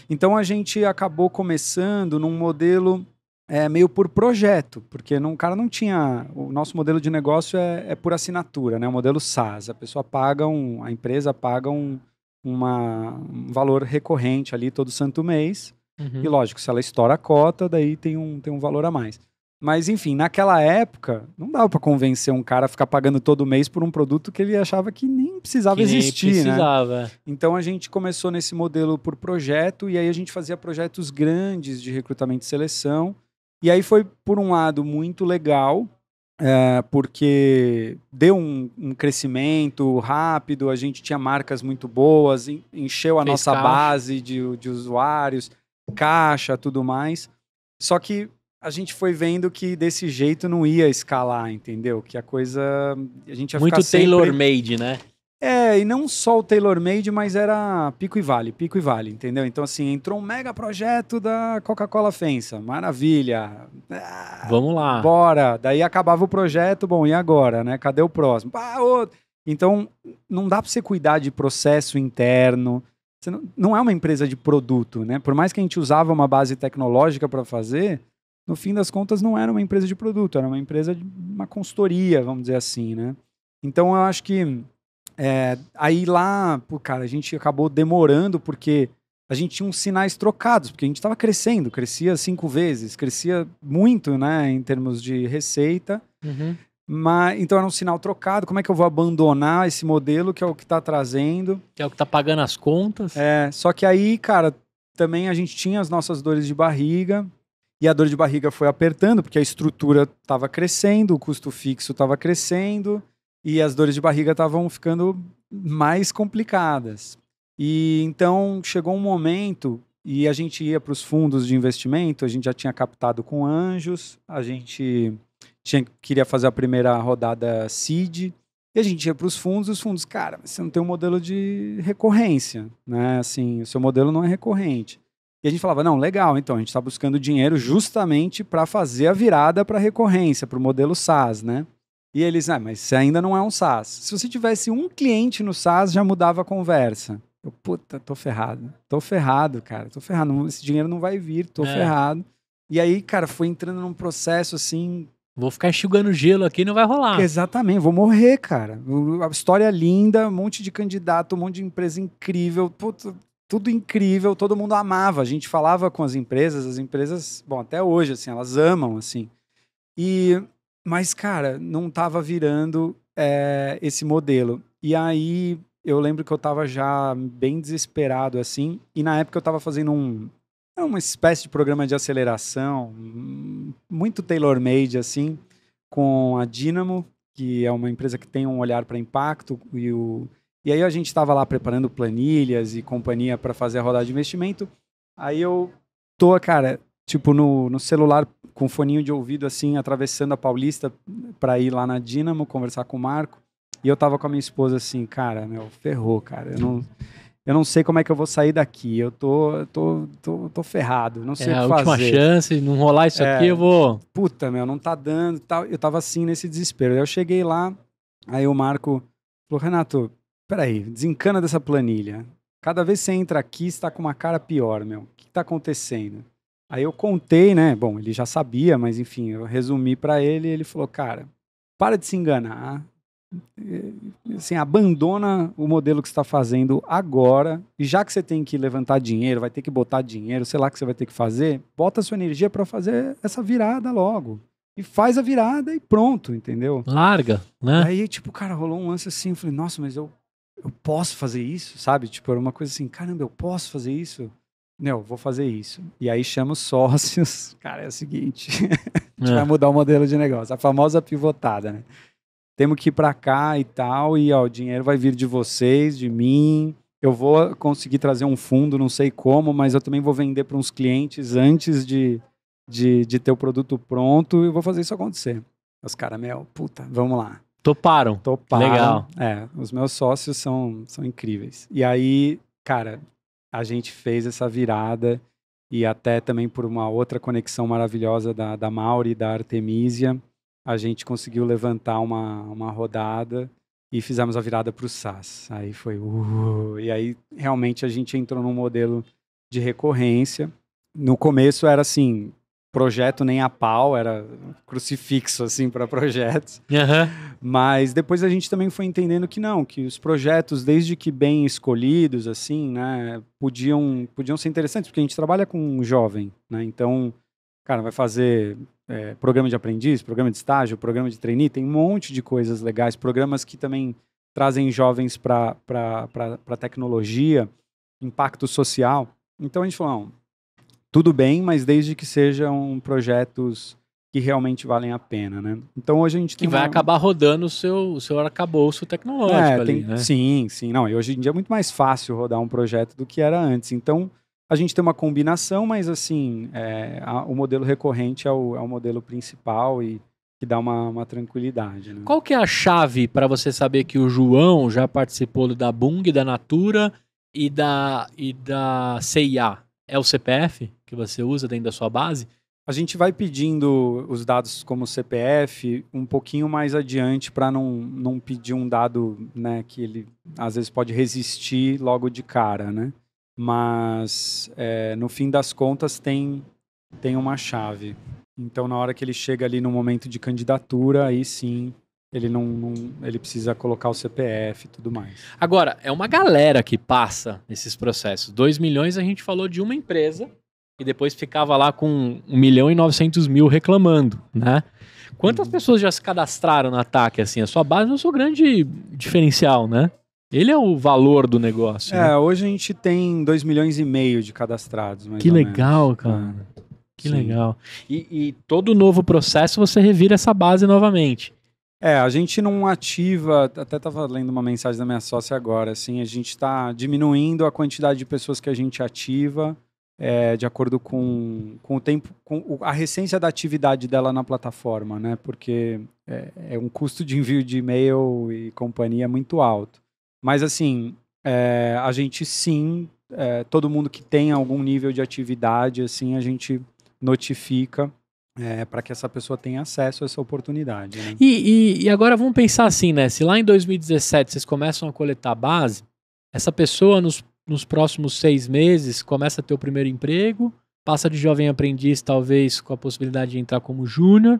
Então a gente acabou começando num modelo é, meio por projeto, porque não, o cara não tinha. O nosso modelo de negócio é, é por assinatura, né? O modelo SaaS. A pessoa paga um. A empresa paga um, uma, um valor recorrente ali todo santo mês. Uhum. E lógico, se ela estoura a cota, daí tem um, tem um valor a mais. Mas enfim, naquela época, não dava para convencer um cara a ficar pagando todo mês por um produto que ele achava que nem precisava que nem né? precisava. Né? Então a gente começou nesse modelo por projeto e aí a gente fazia projetos grandes de recrutamento e seleção e aí foi, por um lado, muito legal, é, porque deu um, um, crescimento rápido, a gente tinha marcas muito boas, encheu a Fez nossa caixa. base de, de usuários, caixa, tudo mais. Só que a gente foi vendo que desse jeito não ia escalar, entendeu? Que a coisa. A gente ia Muito tailor-made, né? É, e não só o Taylor made mas era pico e vale, pico e vale, entendeu? Então, assim, entrou um mega projeto da Coca-Cola Fensa, maravilha. Ah, Vamos lá. Bora. Daí acabava o projeto, bom, e agora, né? Cadê o próximo? Ah, outro. Então, não dá para você cuidar de processo interno. Não, não, é uma empresa de produto, né? Por mais que a gente usava uma base tecnológica para fazer, no fim das contas não era uma empresa de produto, era uma empresa de uma consultoria, vamos dizer assim, né? Então eu acho que é, aí lá, pô, cara, a gente acabou demorando porque a gente tinha uns sinais trocados, porque a gente estava crescendo, crescia cinco vezes, crescia muito, né, em termos de receita. Uhum. Mas, então era um sinal trocado. Como é que eu vou abandonar esse modelo que é o que está trazendo? Que é o que está pagando as contas. É, só que aí, cara, também a gente tinha as nossas dores de barriga. E a dor de barriga foi apertando, porque a estrutura estava crescendo, o custo fixo estava crescendo e as dores de barriga estavam ficando mais complicadas. E então chegou um momento e a gente ia para os fundos de investimento, a gente já tinha captado com anjos, a gente tinha, queria fazer a primeira rodada seed, e a gente ia para os fundos, os fundos, cara, você não tem um modelo de recorrência, né? Assim, o seu modelo não é recorrente. E a gente falava, não, legal, então a gente está buscando dinheiro justamente para fazer a virada para recorrência, para o modelo SaaS, né? E eles, ah, mas você ainda não é um SaaS. Se você tivesse um cliente no SaaS, já mudava a conversa. Eu, puta, tô ferrado. Tô ferrado, cara. Tô ferrado. Esse dinheiro não vai vir, tô é. ferrado. E aí, cara, foi entrando num processo assim. Vou ficar enxugando gelo aqui, não vai rolar. Exatamente, vou morrer, cara. A história é linda, um monte de candidato, um monte de empresa incrível, puta, tudo incrível, todo mundo amava. A gente falava com as empresas, as empresas, bom, até hoje, assim, elas amam, assim. E mas, cara, não estava virando é, esse modelo. E aí eu lembro que eu estava já bem desesperado, assim, e na época eu estava fazendo um. É uma espécie de programa de aceleração, hum, muito tailor-made, assim, com a Dynamo, que é uma empresa que tem um olhar para impacto e o e aí a gente estava lá preparando planilhas e companhia para fazer a rodada de investimento. Aí eu tô, cara, tipo, no, no celular com foninho de ouvido, assim, atravessando a Paulista para ir lá na Dínamo, conversar com o Marco. E eu tava com a minha esposa assim, cara, meu, ferrou, cara. Eu não, eu não sei como é que eu vou sair daqui. Eu tô, tô, tô, tô ferrado. Não sei é, o que fazer. a última chance, não rolar isso é, aqui, eu vou. Puta, meu, não tá dando. Tá, eu tava assim nesse desespero. Aí eu cheguei lá, aí o Marco falou: Renato, peraí, desencana dessa planilha. Cada vez que você entra aqui, está com uma cara pior, meu. O que tá acontecendo? Aí eu contei, né? Bom, ele já sabia, mas enfim, eu resumi para ele. Ele falou, cara, para de se enganar. Eh, assim, abandona o modelo que está fazendo agora. E já que você tem que levantar dinheiro, vai ter que botar dinheiro, sei lá o que você vai ter que fazer, bota sua energia para fazer essa virada logo. E faz a virada e pronto, entendeu? Larga, né? Aí, tipo, cara, rolou um lance assim. Eu falei, nossa, mas eu, eu posso fazer isso, sabe? Tipo, era uma coisa assim, caramba, eu posso fazer isso? Não, vou fazer isso. E aí chama os sócios. [LAUGHS] Cara, é o seguinte: a gente é. vai mudar o modelo de negócio. A famosa pivotada, né? Temos que ir para cá e tal, e ó, o dinheiro vai vir de vocês, de mim. Eu vou conseguir trazer um fundo, não sei como, mas eu também vou vender para uns clientes antes de, de, de ter o produto pronto e vou fazer isso acontecer. Os caras, meu, puta, vamos lá. Toparam. Toparam. Legal. É, os meus sócios são, são incríveis. E aí, cara, a gente fez essa virada e até também por uma outra conexão maravilhosa da, da Mauri e da Artemisia, a gente conseguiu levantar uma, uma rodada e fizemos a virada para o SAS. Aí foi... Uh, e aí realmente a gente entrou num modelo de recorrência. No começo era assim, projeto nem a pau, era crucifixo assim para projetos. Uhum. Mas depois a gente também foi entendendo que não, que os projetos, desde que bem escolhidos, assim, né, podiam, podiam ser interessantes, porque a gente trabalha com um jovem, né? Então, cara, vai fazer é, programa de aprendiz, programa de estágio, programa de trainee, tem um monte de coisas legais, programas que também trazem jovens para a tecnologia, impacto social. Então a gente falou, não, tudo bem, mas desde que sejam projetos que realmente valem a pena, né? Então hoje a gente que vai uma... acabar rodando o seu o seu arcabouço tecnológico é, ali, né? Sim, sim, não. E hoje em dia é muito mais fácil rodar um projeto do que era antes. Então a gente tem uma combinação, mas assim é, a, o modelo recorrente é o, é o modelo principal e que dá uma, uma tranquilidade. Né? Qual que é a chave para você saber que o João já participou da Bung, da Natura e da e da CIA? é o CPF que você usa dentro da sua base. A gente vai pedindo os dados como CPF um pouquinho mais adiante para não, não pedir um dado né, que ele às vezes pode resistir logo de cara, né? Mas é, no fim das contas tem, tem uma chave. Então na hora que ele chega ali no momento de candidatura, aí sim ele não, não, ele precisa colocar o CPF e tudo mais. Agora, é uma galera que passa esses processos. 2 milhões a gente falou de uma empresa e depois ficava lá com 1 milhão e 900 mil reclamando, né? Quantas uhum. pessoas já se cadastraram no ataque assim? A sua base não é o seu grande diferencial, né? Ele é o valor do negócio. É, né? hoje a gente tem 2 milhões e meio de cadastrados. que legal, menos. É. cara. Que Sim. legal. E, e todo novo processo você revira essa base novamente. É, a gente não ativa, até estava lendo uma mensagem da minha sócia agora, assim, a gente está diminuindo a quantidade de pessoas que a gente ativa é, de acordo com, com o tempo, com a recência da atividade dela na plataforma, né? Porque é, é um custo de envio de e-mail e companhia muito alto. Mas assim, é, a gente sim, é, todo mundo que tem algum nível de atividade, assim, a gente notifica é, para que essa pessoa tenha acesso a essa oportunidade. Né? E, e, e, agora vamos pensar assim, né? Se lá em 2017 vocês começam a coletar base, essa pessoa nos, nos próximos seis meses começa a ter o primeiro emprego, passa de jovem aprendiz, talvez com a possibilidade de entrar como júnior,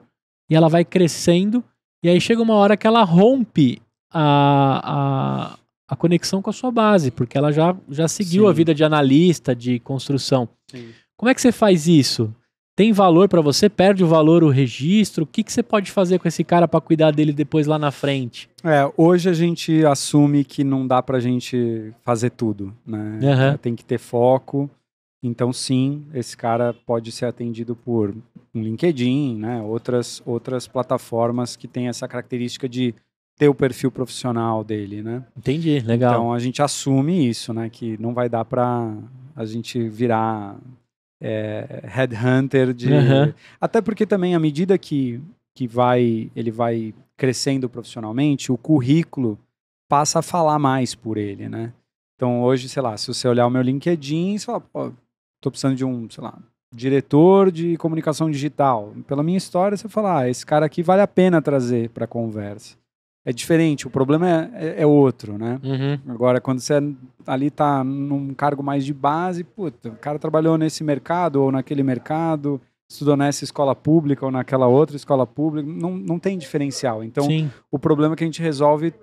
e ela vai crescendo, e aí chega uma hora que ela rompe a, a, a conexão com a sua base, porque ela já, já seguiu Sim. a vida de analista, de construção. Sim. Como é que você faz isso? tem valor para você? Perde o valor o registro? O que, que você pode fazer com esse cara para cuidar dele depois lá na frente? É, hoje a gente assume que não dá para a gente fazer tudo, né? Uhum. Tem que ter foco. Então, sim, esse cara pode ser atendido por um LinkedIn, né? Outras, outras plataformas que têm essa característica de ter o perfil profissional dele, né? Entendi, legal. Então a gente assume isso, né? Que não vai dar para a gente virar é, headhunter de. Uhum. Até porque também à medida que, que vai ele vai crescendo profissionalmente, o currículo passa a falar mais por ele, né? Então hoje, sei lá, se você olhar o meu LinkedIn, você fala, pô, tô precisando de um, sei lá, diretor de comunicação digital. Pela minha história, você fala, ah, esse cara aqui vale a pena trazer para conversa é diferente, o problema é, é, é outro, né? Uhum. Agora, quando você ali tá num cargo mais de base, puta, o cara trabalhou nesse mercado ou naquele mercado, estudou nessa escola pública ou naquela outra escola pública, não, não tem diferencial. Então, Sim. o problema é que a gente resolve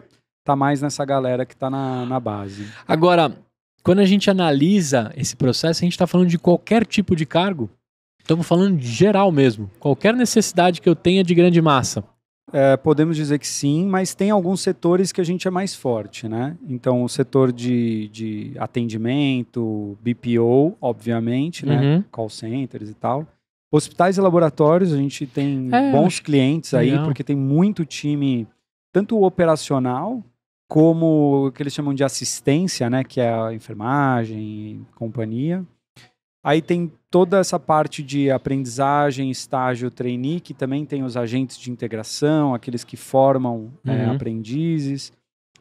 tá mais nessa galera que tá na, na base. Agora, quando a gente analisa esse processo, a gente está falando de qualquer tipo de cargo. Estamos falando de geral mesmo. Qualquer necessidade que eu tenha de grande massa. É, podemos dizer que sim, mas tem alguns setores que a gente é mais forte, né? Então, o setor de, de atendimento, BPO, obviamente, né? uhum. né? Call centers e tal. Hospitais e laboratórios, a gente tem é, bons clientes aí, porque tem muito time, tanto operacional, como o que eles chamam de assistência, né? Que é a enfermagem, companhia. Aí tem toda essa parte de aprendizagem, estágio, trainee, que também tem os agentes de integração, aqueles que formam é, uhum. é, aprendizes,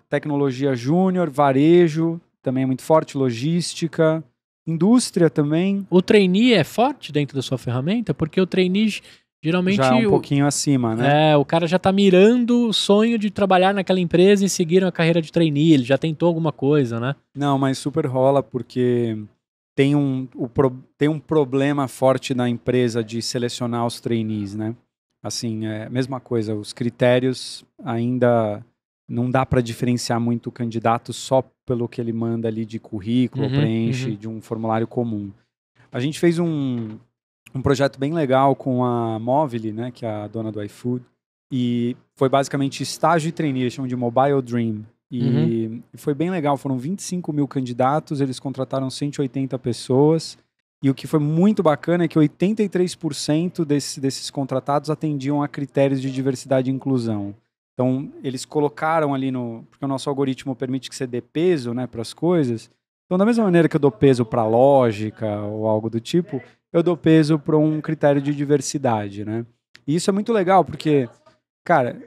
tecnologia júnior, varejo, também é muito forte, logística, indústria também. O trainee é forte dentro da sua ferramenta? Porque o trainee geralmente... Já é um o, pouquinho acima, né? É, o cara já está mirando o sonho de trabalhar naquela empresa e seguir uma carreira de trainee, ele já tentou alguma coisa, né? Não, mas super rola, porque tem um, o, tem um problema forte na empresa de selecionar os trainees, né? Assim, é a mesma coisa, os critérios ainda não dá para diferenciar muito o candidato só pelo que ele manda ali de currículo, uhum, preenche, uhum. de um formulário comum. A gente fez um, um projeto bem legal com a Mobile, né, que é a dona do iFood, e foi basicamente estágio e trainee, eles chamam de Mobile Dream. E uhum. foi bem legal, foram 25 mil candidatos, eles contrataram 180 pessoas. E o que foi muito bacana é que 83% desse, desses contratados atendiam a critérios de diversidade e inclusão. Então, eles colocaram ali no. Porque o nosso algoritmo permite que você dê peso né, para as coisas. Então, da mesma maneira que eu dou peso para lógica ou algo do tipo, eu dou peso para um critério de diversidade. Né? E isso é muito legal, porque, cara,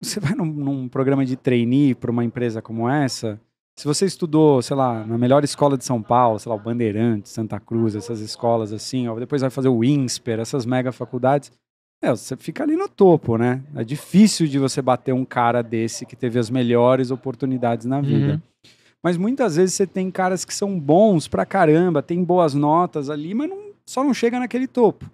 você vai num, num programa de trainee para uma empresa como essa, se você estudou, sei lá, na melhor escola de São Paulo, sei lá, o Bandeirantes, Santa Cruz, essas escolas assim, ou depois vai fazer o INSPER, essas mega faculdades, é, você fica ali no topo, né? É difícil de você bater um cara desse que teve as melhores oportunidades na uhum. vida. Uhum. Mas muitas vezes você tem caras que são bons pra caramba, tem boas notas ali, mas não, só não chega naquele topo.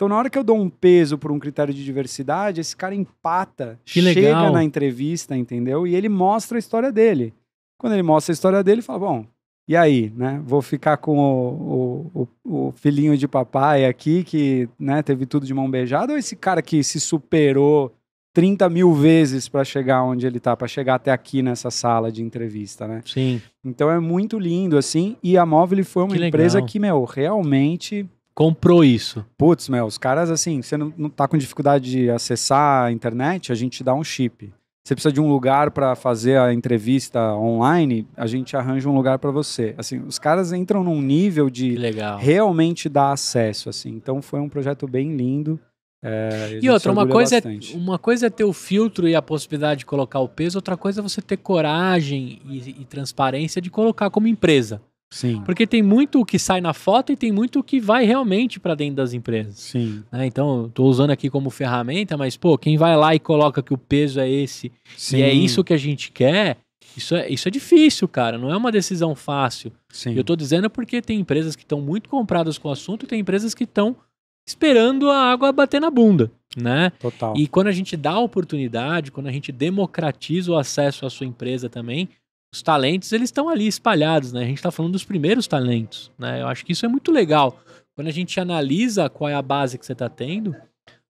Então, na hora que eu dou um peso por um critério de diversidade, esse cara empata, que chega legal. na entrevista, entendeu? E ele mostra a história dele. Quando ele mostra a história dele, fala: bom, e aí, né? Vou ficar com o, o, o, filhinho de papai aqui, que né, teve tudo de mão beijada, ou esse cara que se superou 30 mil vezes para chegar onde ele tá, para chegar até aqui nessa sala de entrevista, né? Sim. Então é muito lindo, assim, e a Mobile foi uma que empresa legal. que, meu, realmente comprou isso. Putz, meu, os caras, assim, você não, não tá com dificuldade de acessar a internet, a gente dá um chip. Você precisa de um lugar para fazer a entrevista online, a gente arranja um lugar para você. Assim, os caras entram num nível de realmente dar acesso, assim. Então foi um projeto bem lindo. É, e outra, uma coisa, é, uma coisa é ter o filtro e a possibilidade de colocar o peso, outra coisa é você ter coragem e, e transparência de colocar como empresa. Sim. Porque tem muito o que sai na foto e tem muito o que vai realmente para dentro das empresas. Sim. Né? Então, estou usando aqui como ferramenta, mas, pô, quem vai lá e coloca que o peso é esse Sim. e é isso que a gente quer, isso é, isso é difícil, cara. Não é uma decisão fácil. Sim. E eu estou dizendo é porque tem empresas que estão muito compradas com o assunto e tem empresas que estão esperando a água bater na bunda, né? Total. E quando a gente dá a oportunidade, quando a gente democratiza o acesso à sua empresa também, os talentos eles estão ali espalhados, né? A gente está falando dos primeiros talentos, né? Eu acho que isso é muito legal. Quando a gente analisa qual é a base que você está tendo,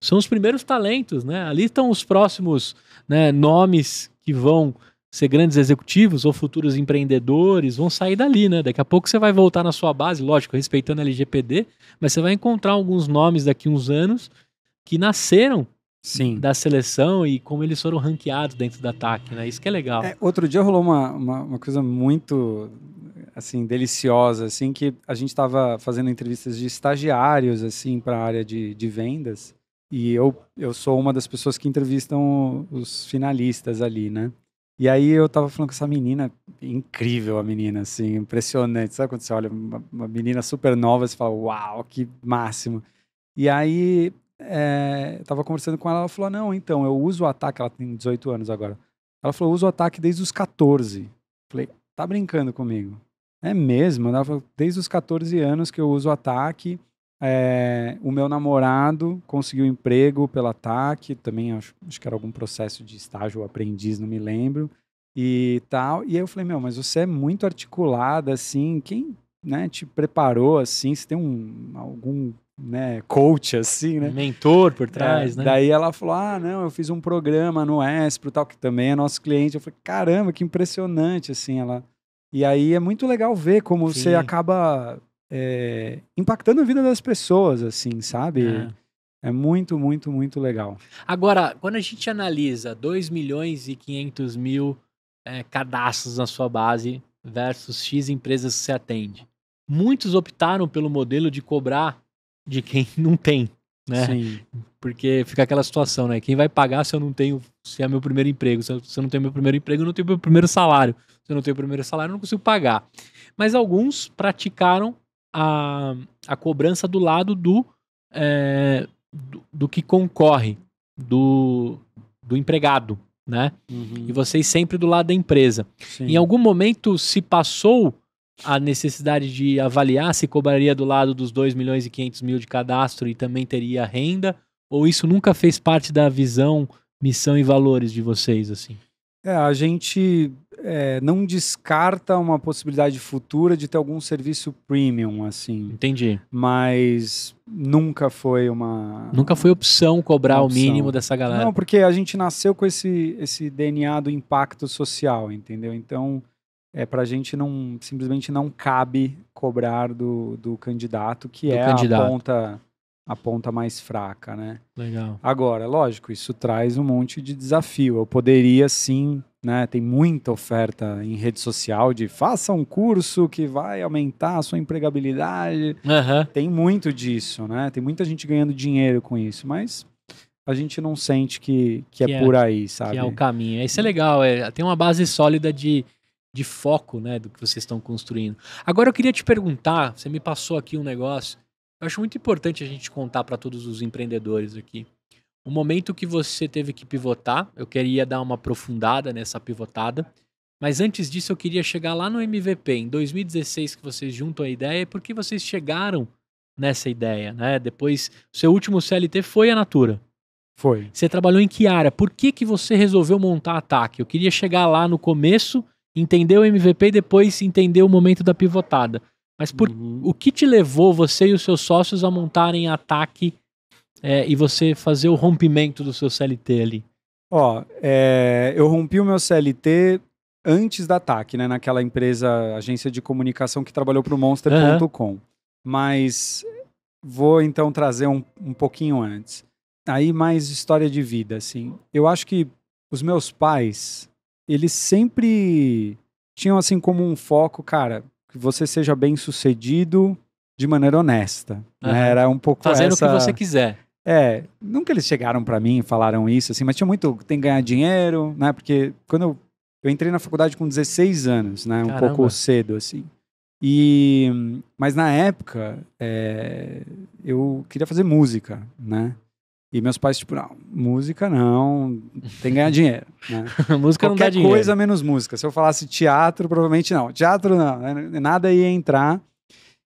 são os primeiros talentos, né? Ali estão os próximos né, nomes que vão ser grandes executivos ou futuros empreendedores, vão sair dali, né? Daqui a pouco você vai voltar na sua base, lógico, respeitando a LGPD, mas você vai encontrar alguns nomes daqui uns anos que nasceram Sim. da seleção e como eles foram ranqueados dentro do ataque, né? Isso que é legal. É, outro dia rolou uma, uma, uma, coisa muito assim deliciosa, assim que a gente estava fazendo entrevistas de estagiários assim para a área de, de vendas e eu eu sou uma das pessoas que entrevistam os finalistas ali, né? E aí eu tava falando com essa menina, incrível a menina, assim, impressionante. Sabe quando você olha uma, uma menina super nova você fala, uau, que máximo. E aí é, eu tava conversando com ela, ela falou: ah, não, então, eu uso o ataque, ela tem 18 anos agora. Ela falou: eu uso o ataque desde os 14. Falei, tá brincando comigo. É mesmo? Ela falou, desde os 14 anos que eu uso o ataque. É, o meu namorado conseguiu emprego pelo ataque, também acho, acho que era algum processo de estágio ou aprendiz, não me lembro, e tal. E aí eu falei, meu, mas você é muito articulada, assim, quem né, te preparou, assim, você tem um, algum né, coach, assim, né? Mentor por trás, é, né? Daí ela falou: ah, não, eu fiz um programa no Espro, tal, que também é nosso cliente. Eu falei, caramba, que impressionante, assim, ela. E aí é muito legal ver como Sim. você acaba é, impactando a vida das pessoas, assim, sabe? É. é. muito, muito, muito legal. Agora, quando a gente analisa 2 milhões e 500 mil é, cadastros na sua base versus X empresas que você atende, muitos optaram pelo modelo de cobrar de quem [LAUGHS] não tem, né? Sim. Porque fica aquela situação, né? Quem vai pagar se eu não tenho, se é meu primeiro emprego? Se eu, se eu não tenho meu primeiro emprego, eu não tenho meu primeiro salário. Se eu não tenho o primeiro salário, eu não consigo pagar. Mas alguns praticaram a, a cobrança do lado do, é, do, do, que concorre, do, do empregado, né? Uhum. E vocês sempre do lado da empresa. Sim. Em algum momento se passou a necessidade de avaliar se cobraria do lado dos 2 milhões e 500 mil de cadastro e também teria renda? Ou isso nunca fez parte da visão, missão e valores de vocês, assim? É, a gente é, não descarta uma possibilidade futura de ter algum serviço premium, assim. Entendi. Mas nunca foi uma. Nunca foi opção cobrar opção. o mínimo dessa galera. Não, porque a gente nasceu com esse, esse DNA do impacto social, entendeu? Então, é, para a gente não simplesmente não cabe cobrar do, do candidato que do é candidato. a ponta a ponta mais fraca, né? Legal. Agora, lógico, isso traz um monte de desafio. Eu poderia sim, né? Tem muita oferta em rede social de faça um curso que vai aumentar a sua empregabilidade. Uhum. Tem muito disso, né? Tem muita gente ganhando dinheiro com isso, mas a gente não sente que, que, que é, é, por aí, sabe? Que é o caminho. Isso é legal, é, tem uma base sólida de, de foco né, do que vocês estão construindo. Agora eu queria te perguntar, você me passou aqui um negócio, eu acho muito importante a gente contar para todos os empreendedores aqui. O momento que você teve que pivotar, eu queria dar uma aprofundada nessa pivotada, mas antes disso eu queria chegar lá no MVP, em 2016 que vocês juntam a ideia, e por que vocês chegaram nessa ideia, né? Depois, seu último CLT foi a Natura. Foi. Você trabalhou em que área? Por que, que você resolveu montar a Eu queria chegar lá no começo entender o MVP e depois entender o momento da pivotada. Mas por, uhum. o que te levou, você e os seus sócios, a montarem ataque é, e você fazer o rompimento do seu CLT ali? Ó, é, eu rompi o meu CLT antes da ataque, né? Naquela empresa, agência de comunicação que trabalhou para o Monster.com. Uhum. Mas vou então trazer um, um pouquinho antes. Aí mais história de vida, assim. Eu acho que os meus pais, eles sempre tinham assim como um foco, cara, que você seja bem sucedido de maneira honesta. Uhum. Né? Era um pouco Fazendo essa... o que você quiser. É, nunca eles chegaram para mim e falaram isso, assim, mas tinha muito, tem que ganhar dinheiro, né? Porque quando eu, eu entrei na faculdade com 16 anos, né? Um Caramba. pouco cedo, assim. E, mas na época, é, eu queria fazer música, né? E meus pais, tipo, não, música não, tem que ganhar dinheiro. Né? [LAUGHS] música Qualquer não dá coisa dinheiro. coisa menos música. Se eu falasse teatro, provavelmente não. Teatro não, né? nada ia entrar.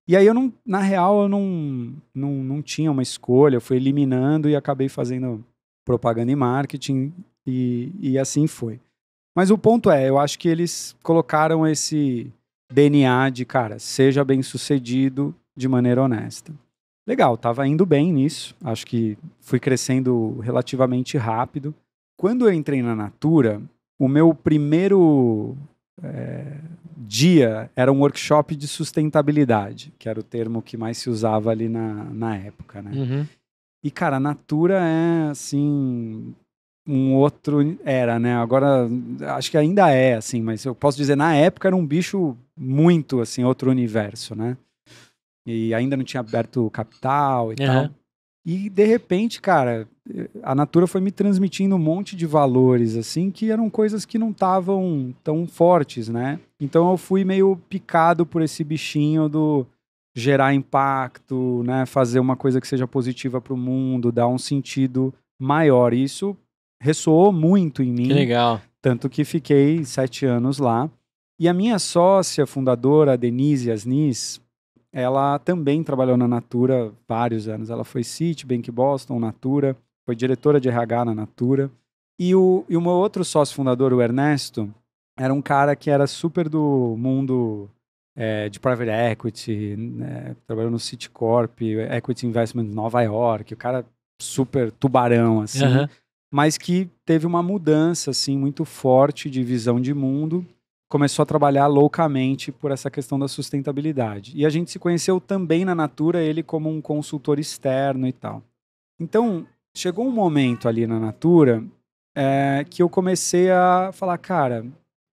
E aí eu não, na real, eu não, não, não tinha uma escolha, eu fui eliminando e acabei fazendo propaganda e marketing e, e assim foi. Mas o ponto é, eu acho que eles colocaram esse DNA de, cara, seja bem sucedido de maneira honesta legal, estava indo bem nisso. Acho que fui crescendo relativamente rápido. Quando eu entrei na Natura, o meu primeiro é, dia era um workshop de sustentabilidade, que era o termo que mais se usava ali na, na época, né? Uhum. E, cara, a Natura é, assim, um outro... Era, né? Agora, acho que ainda é, assim, mas eu posso dizer, na época era um bicho muito, assim, outro universo, né? e ainda não tinha aberto capital e uhum. tal. E de repente, cara, a Natura foi me transmitindo um monte de valores assim que eram coisas que não estavam tão fortes, né? Então eu fui meio picado por esse bichinho do gerar impacto, né, fazer uma coisa que seja positiva para o mundo, dar um sentido maior. E isso ressoou muito em mim. Que legal. Tanto que fiquei sete anos lá. E a minha sócia fundadora, Denise Asnis, ela também trabalhou na Natura vários anos. Ela foi Citibank Boston, Natura, foi diretora de RH na Natura. E o, e o meu outro sócio fundador, o Ernesto, era um cara que era super do mundo é, de private equity, né? trabalhou no Citicorp, Equity Investment Nova York, o cara super tubarão, assim, uhum. mas que teve uma mudança, assim, muito forte de visão de mundo começou a trabalhar loucamente por essa questão da sustentabilidade. E a gente se conheceu também na Natura, ele como um consultor externo e tal. Então, chegou um momento ali na Natura é, que eu comecei a falar, cara,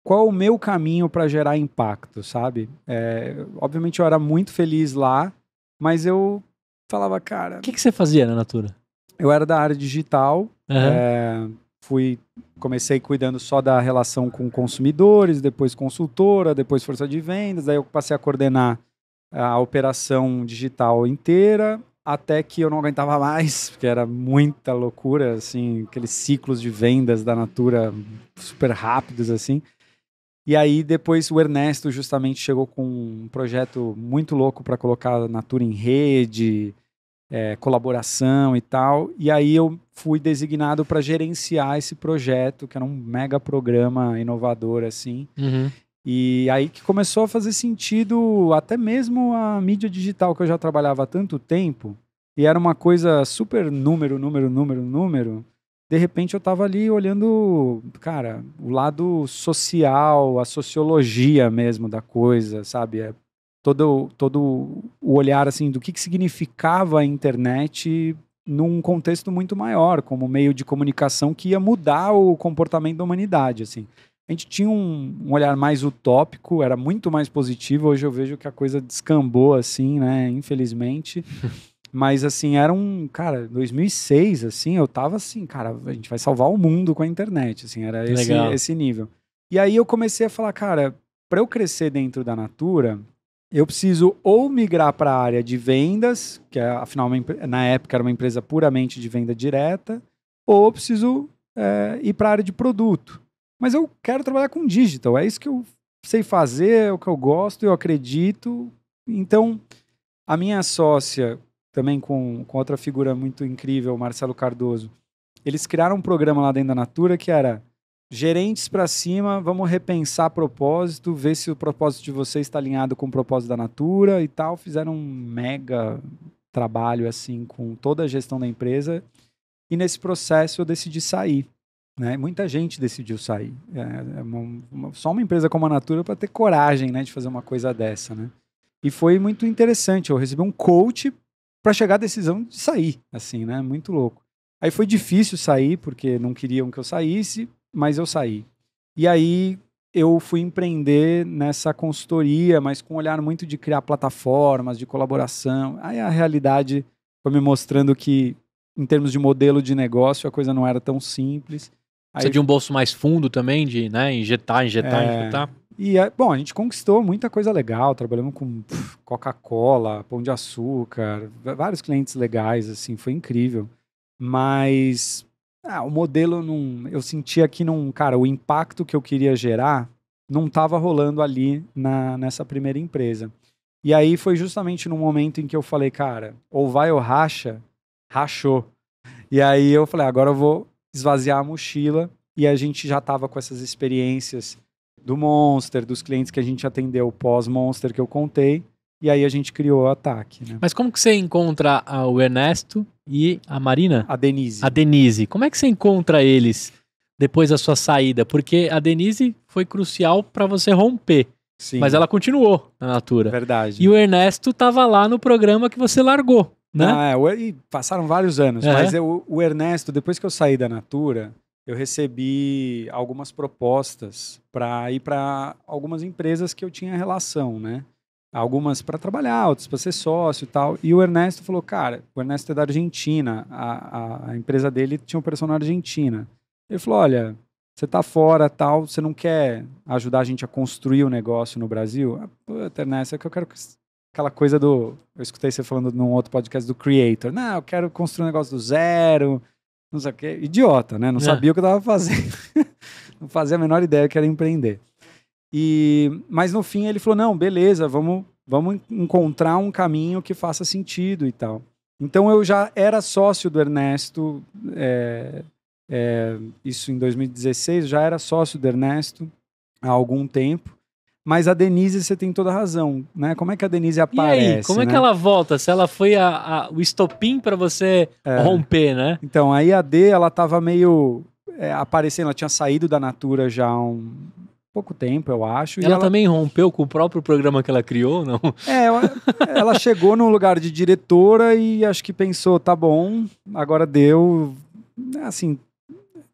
qual o meu caminho para gerar impacto, sabe? É, obviamente eu era muito feliz lá, mas eu falava, cara. O que, que você fazia na Natura? Eu era da área digital, uhum fui comecei cuidando só da relação com consumidores, depois consultora, depois força de vendas, aí eu passei a coordenar a operação digital inteira, até que eu não aguentava [LAUGHS] mais, porque era muita loucura, assim, aqueles ciclos de vendas da Natura super rápidos, assim. E aí depois o Ernesto justamente chegou com um projeto muito louco para colocar a Natura em rede, é, colaboração e tal. E aí eu fui designado para gerenciar esse projeto, que era um mega programa inovador, assim. Uhum. E aí que começou a fazer sentido até mesmo a mídia digital que eu já trabalhava há tanto tempo, e era uma coisa super número, número, número, número. De repente eu estava ali olhando, cara, o lado social, a sociologia mesmo da coisa, sabe? É todo, todo o olhar assim do que, que significava a internet num contexto muito maior, como meio de comunicação que ia mudar o comportamento da humanidade, assim. A gente tinha um, um olhar mais utópico, era muito mais positivo. Hoje eu vejo que a coisa descambou, assim, né? Infelizmente. [LAUGHS] Mas, assim, era um... Cara, 2006, assim, eu tava assim, cara, a gente vai salvar o mundo com a internet, assim. Era esse, esse nível. E aí eu comecei a falar, cara, para eu crescer dentro da Natura, eu preciso ou migrar para a área de vendas, que é, afinal na época era uma empresa puramente de venda direta, ou eu preciso é, ir para a área de produto. Mas eu quero trabalhar com digital, é isso que eu sei fazer, é o que eu gosto, eu acredito. Então, a minha sócia, também com, com outra figura muito incrível, Marcelo Cardoso, eles criaram um programa lá dentro da Natura que era gerentes para cima, vamos repensar propósito, ver se o propósito de vocês está alinhado com o propósito da Natura e tal. Fizeram um mega trabalho assim com toda a gestão da empresa. E nesse processo eu decidi sair. Né? Muita gente decidiu sair. É, é uma, uma, só uma empresa como a Natura para ter coragem né, de fazer uma coisa dessa. Né? E foi muito interessante. Eu recebi um coach para chegar à decisão de sair. Assim, né? Muito louco. Aí foi difícil sair, porque não queriam que eu saísse, mas eu saí. E aí eu fui empreender nessa consultoria, mas com um olhar muito de criar plataformas, de colaboração. Aí a realidade foi me mostrando que, em termos de modelo de negócio, a coisa não era tão simples. Precisa de um bolso mais fundo também, de né, injetar, injetar, é, injetar. E, é, bom, a gente conquistou muita coisa legal, trabalhamos com Coca-Cola, Pão de Açúcar, vários clientes legais, assim, foi incrível. Mas ah, o modelo não. Eu sentia que não. Cara, o impacto que eu queria gerar não estava rolando ali na, nessa primeira empresa. E aí foi justamente no momento em que eu falei, cara, ou vai ou racha, rachou. E aí eu falei, agora eu vou esvaziar a mochila. E a gente já estava com essas experiências do Monster, dos clientes que a gente atendeu pós-Monster que eu contei. E aí a gente criou o ataque. Né? Mas como que você encontra o Ernesto e a Marina? A Denise. A Denise. Como é que você encontra eles depois da sua saída? Porque a Denise foi crucial para você romper. Sim. Mas ela continuou na Natura. Verdade. E o Ernesto estava lá no programa que você largou, né? Ah, é, e passaram vários anos. É. Mas eu, o Ernesto, depois que eu saí da Natura, eu recebi algumas propostas para ir para algumas empresas que eu tinha relação, né? algumas para trabalhar, outras para ser sócio e tal. E o Ernesto falou, cara, o Ernesto é da Argentina, a, a, a empresa dele tinha um na Argentina. Ele falou, olha, você tá fora, tal, você não quer ajudar a gente a construir o um negócio no Brasil? Ah, puta, Ernesto, é que eu quero aquela coisa do, eu escutei você falando num outro podcast do Creator, não, eu quero construir um negócio do zero, não sei o quê. Idiota, né? Não é. sabia o que eu tava fazendo. [LAUGHS] não fazia a menor ideia que era empreender. E, mas no fim ele falou: não, beleza, vamos, vamos encontrar um caminho que faça sentido e tal. Então eu já era sócio do Ernesto, é, é, isso em 2016, já era sócio do Ernesto há algum tempo. Mas a Denise, você tem toda a razão, né? Como é que a Denise aparece? E aí, como é né? é que ela volta? Se ela foi a, a, o estopim para você é. romper, né? Então, aí a D, ela tava meio é, aparecendo, ela tinha saído da Natura já há um, pouco tempo, eu acho. Ela, ela, também rompeu com o próprio programa que ela criou, não? É, ela, ela chegou num lugar de diretora e acho que pensou, tá bom, agora deu. Assim,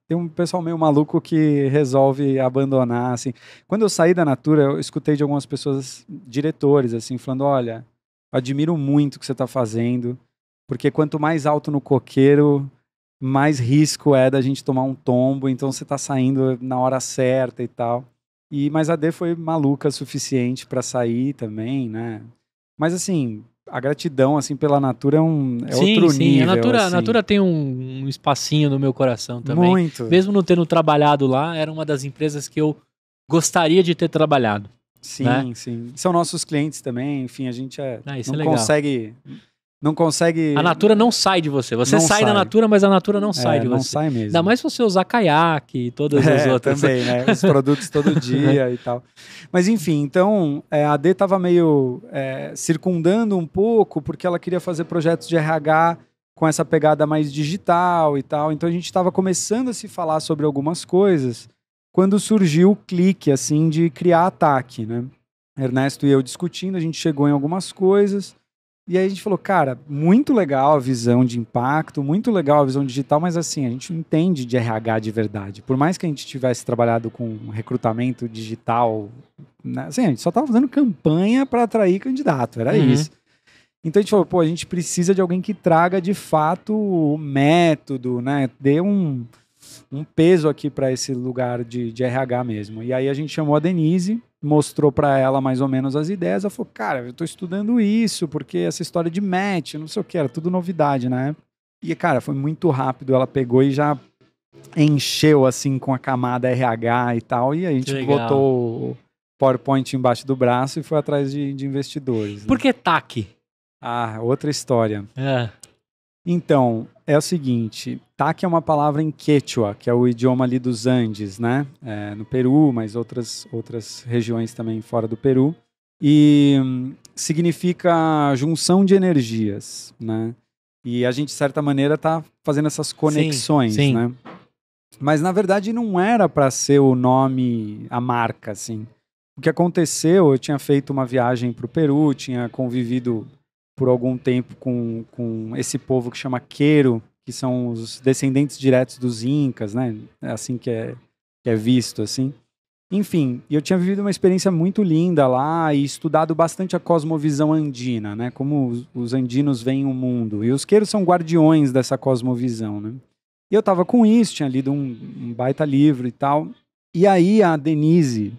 tem um pessoal meio maluco que resolve abandonar, assim. Quando eu saí da Natura, eu escutei de algumas pessoas, diretores, assim, falando, olha, admiro muito o que você está fazendo, porque quanto mais alto no coqueiro, mais risco é da gente tomar um tombo, então você está saindo na hora certa e tal. E, mas a D foi maluca o suficiente para sair também, né? Mas assim, a gratidão assim pela Natura é um é sim, outro sim. nível. A Natura, assim. a Natura tem um, um, espacinho no meu coração também. Muito. Mesmo não tendo trabalhado lá, era uma das empresas que eu gostaria de ter trabalhado. Sim, né? sim. São nossos clientes também, enfim, a gente é, ah, não é consegue não consegue. A natura não sai de você. Você sai, sai, da natura, mas a natura não é, sai de não você. Não sai mesmo. Ainda mais se você usar caiaque e todas é, as é, outras. Também, né? Os produtos todo [LAUGHS] dia e tal. Mas enfim, então é, a D estava meio é, circundando um pouco, porque ela queria fazer projetos de RH com essa pegada mais digital e tal. Então a gente estava começando a se falar sobre algumas coisas quando surgiu o clique assim de criar ataque, né? Ernesto e eu discutindo, a gente chegou em algumas coisas e aí a gente falou, cara, muito legal a visão de impacto, muito legal a visão digital, mas assim, a gente não entende de RH de verdade. Por mais que a gente tivesse trabalhado com recrutamento digital, né? assim, a gente só estava fazendo campanha para atrair candidato, era uhum. isso. Então a gente falou, pô, a gente precisa de alguém que traga de fato o método, né? Dê um, um peso aqui para esse lugar de, de RH mesmo. E aí a gente chamou a Denise, mostrou para ela mais ou menos as ideias. Ela falou, cara, eu estou estudando isso, porque essa história de match, não sei o que, era tudo novidade na né? época. E, cara, foi muito rápido. Ela pegou e já encheu, assim, com a camada RH e tal. E a gente Legal. botou o PowerPoint embaixo do braço e foi atrás de, de investidores. Né? Por que TAC? Ah, outra história. É. Então, é o seguinte, TAC é uma palavra em Quechua, que é o idioma ali dos Andes, né? É, no Peru, mas outras, outras regiões também fora do Peru. E hum, significa junção de energias, né? E a gente, de certa maneira, está fazendo essas conexões, sim, sim. né? Mas, na verdade, não era para ser o nome, a marca, assim. O que aconteceu, eu tinha feito uma viagem para o Peru, tinha convivido por algum tempo com, com esse povo que chama Queiro, que são os descendentes diretos dos incas, né? É assim que é, que é visto, assim. Enfim, eu tinha vivido uma experiência muito linda lá e estudado bastante a cosmovisão andina, né? Como os, andinos veem o mundo. E os queiros são guardiões dessa cosmovisão, né? E eu estava com isso, tinha lido um, um baita livro e tal. E aí a Denise,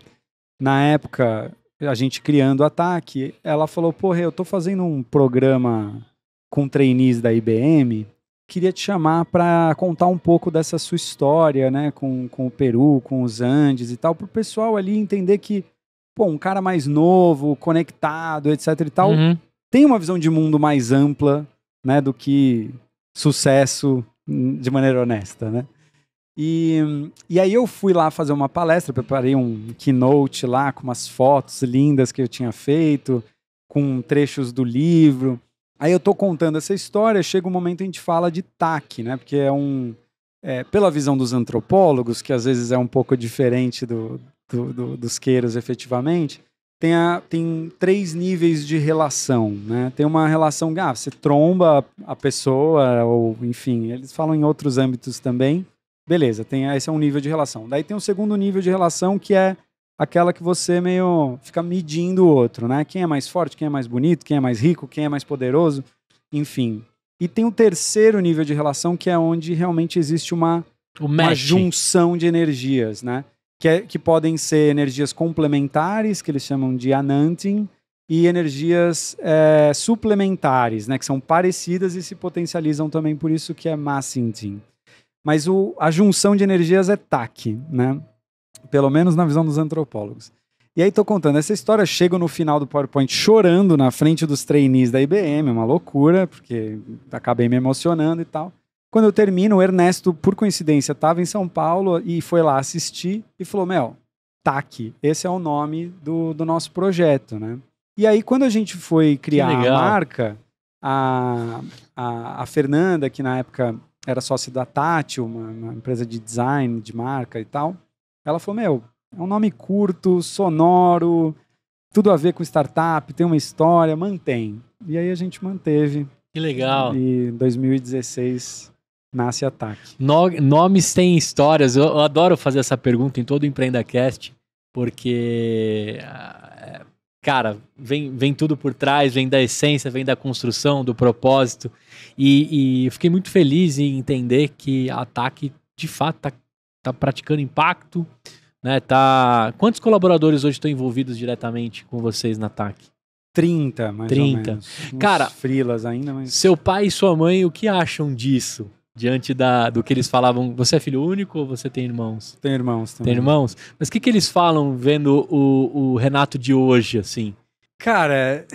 na época, a gente criando ataque, ela falou: Porra, eu tô fazendo um programa com trainees da IBM. Queria te chamar para contar um pouco dessa sua história, né, com, com o Peru, com os Andes e tal, para o pessoal ali entender que, pô, um cara mais novo, conectado, etc e tal, uhum. tem uma visão de mundo mais ampla, né, do que sucesso hum, de maneira honesta, né? E, e aí eu fui lá fazer uma palestra, preparei um keynote lá com umas fotos lindas que eu tinha feito, com trechos do livro. Aí eu tô contando essa história, chega um momento em que a gente fala de TAC, né? Porque é um. É, pela visão dos antropólogos, que às vezes é um pouco diferente do, do, do, dos queiros efetivamente, tem, a, tem três níveis de relação, né? Tem uma relação, ah, você tromba a pessoa, ou enfim, eles falam em outros âmbitos também, Beleza, tem, ah, esse é um nível de relação. Daí tem um segundo nível de relação que é aquela que você meio fica medindo o outro, né? Quem é mais forte, quem é mais bonito, quem é mais rico, quem é mais poderoso, enfim. E tem o um terceiro nível de relação que é onde realmente existe uma, uma junção de energias, né? Que, é, que podem ser energias complementares, que eles chamam de ananting, e energias é, suplementares, né? Que são parecidas e se potencializam também, por isso que é massinting. Mas o, a junção de energias é TAC, né? Pelo menos na visão dos antropólogos. E aí tô contando essa história, chego no final do PowerPoint chorando na frente dos trainees da IBM, é uma loucura, porque acabei me emocionando e tal. Quando eu termino, o Ernesto, por coincidência, estava em São Paulo e foi lá assistir e falou: Mel, TAC, esse é o nome do, do nosso projeto, né? E aí, quando a gente foi criar a marca, a, a, a Fernanda, que na época era sócio da Tati, uma, uma empresa de design, de marca e tal. Ela falou: Meu, é um nome curto, sonoro, tudo a ver com startup, tem uma história, mantém. E aí a gente manteve. Que legal. E em 2016 nasce Ataque. No, nomes têm histórias. Eu, eu, adoro fazer essa pergunta em todo o Empreendacast, porque, ah, é, cara, vem, vem tudo por trás, vem da essência, vem da construção, do propósito. E, e fiquei muito feliz em entender que a TAC, de fato, está tá praticando impacto. Né, tá... Quantos colaboradores hoje estão envolvidos diretamente com vocês na ataque 30, mais 30. ou menos. Uns Cara, frilas ainda, mas... seu pai e sua mãe, o que acham disso? Diante da, do que eles falavam, você é filho único ou você tem irmãos? Tem irmãos também. Tem irmãos? Mas o que, que eles falam vendo o, o Renato de hoje, assim? Cara,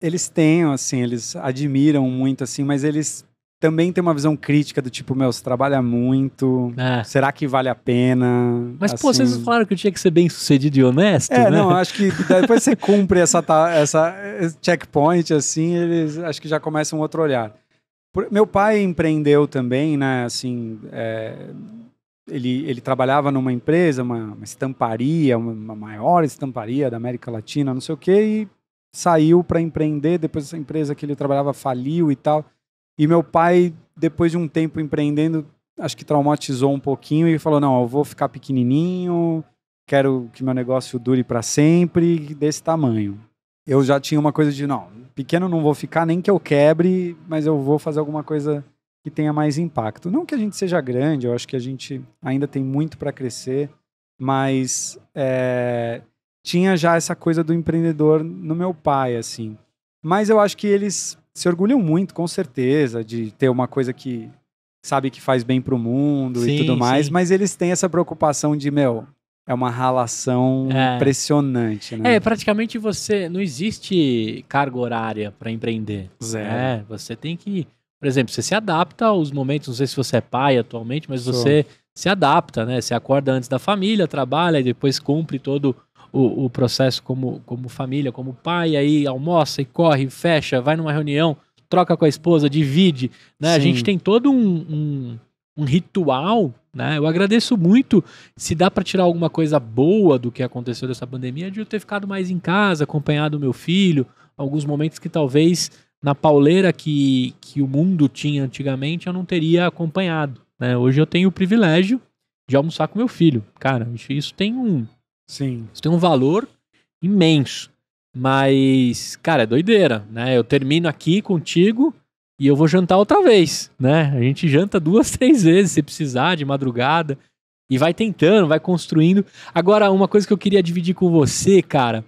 eles têm, assim, eles admiram muito, assim, mas eles também têm uma visão crítica do tipo, meu, você trabalha muito, é. será que vale a pena? Mas, assim... pô, vocês assim. falaram que eu tinha que ser bem sucedido e honesto, É, né? não, acho que depois você cumpre essa, essa checkpoint, assim, eles acho que já começa um outro olhar. Meu pai empreendeu também, né, assim, é, ele, ele trabalhava numa empresa, uma, uma estamparia, uma, uma, maior estamparia da América Latina, não sei o quê, e saiu para empreender, depois essa empresa que ele trabalhava faliu e tal. E meu pai, depois de um tempo empreendendo, acho que traumatizou um pouquinho e falou: "Não, eu vou ficar pequenininho, quero que meu negócio dure para sempre, desse tamanho". Eu já tinha uma coisa de não, pequeno não vou ficar nem que eu quebre, mas eu vou fazer alguma coisa que tenha mais impacto. Não que a gente seja grande, eu acho que a gente ainda tem muito para crescer, mas é, tinha já essa coisa do empreendedor no meu pai, assim. Mas eu acho que eles se orgulham muito, com certeza, de ter uma coisa que sabe que faz bem para o mundo sim, e tudo mais, sim. mas eles têm essa preocupação de, meu, é uma ralação é. impressionante, né? É, praticamente você não existe carga horária para empreender. Zero. É, você tem que, por exemplo, você se adapta aos momentos, não sei se você é pai atualmente, mas Sou. você se adapta, né? Você acorda antes da família, trabalha e depois cumpre todo o, o processo como, como família, como pai, aí almoça e corre, fecha, vai numa reunião, troca com a esposa, divide, né? A gente tem todo um, um, um ritual né? Eu agradeço muito se dá para tirar alguma coisa boa do que aconteceu dessa pandemia, de eu ter ficado mais em casa, acompanhado meu filho, alguns momentos que talvez na pauleira que, que o mundo tinha antigamente eu não teria acompanhado, né? Hoje eu tenho o privilégio de almoçar com meu filho. Cara, isso, isso tem um Sim. Isso tem um valor imenso. Mas, cara, é doideira, né? Eu termino aqui contigo e eu vou jantar outra vez, né? A gente janta duas, [LAUGHS] três vezes, se precisar, de madrugada. E vai tentando, vai construindo. Agora, uma coisa que eu queria dividir com você, cara.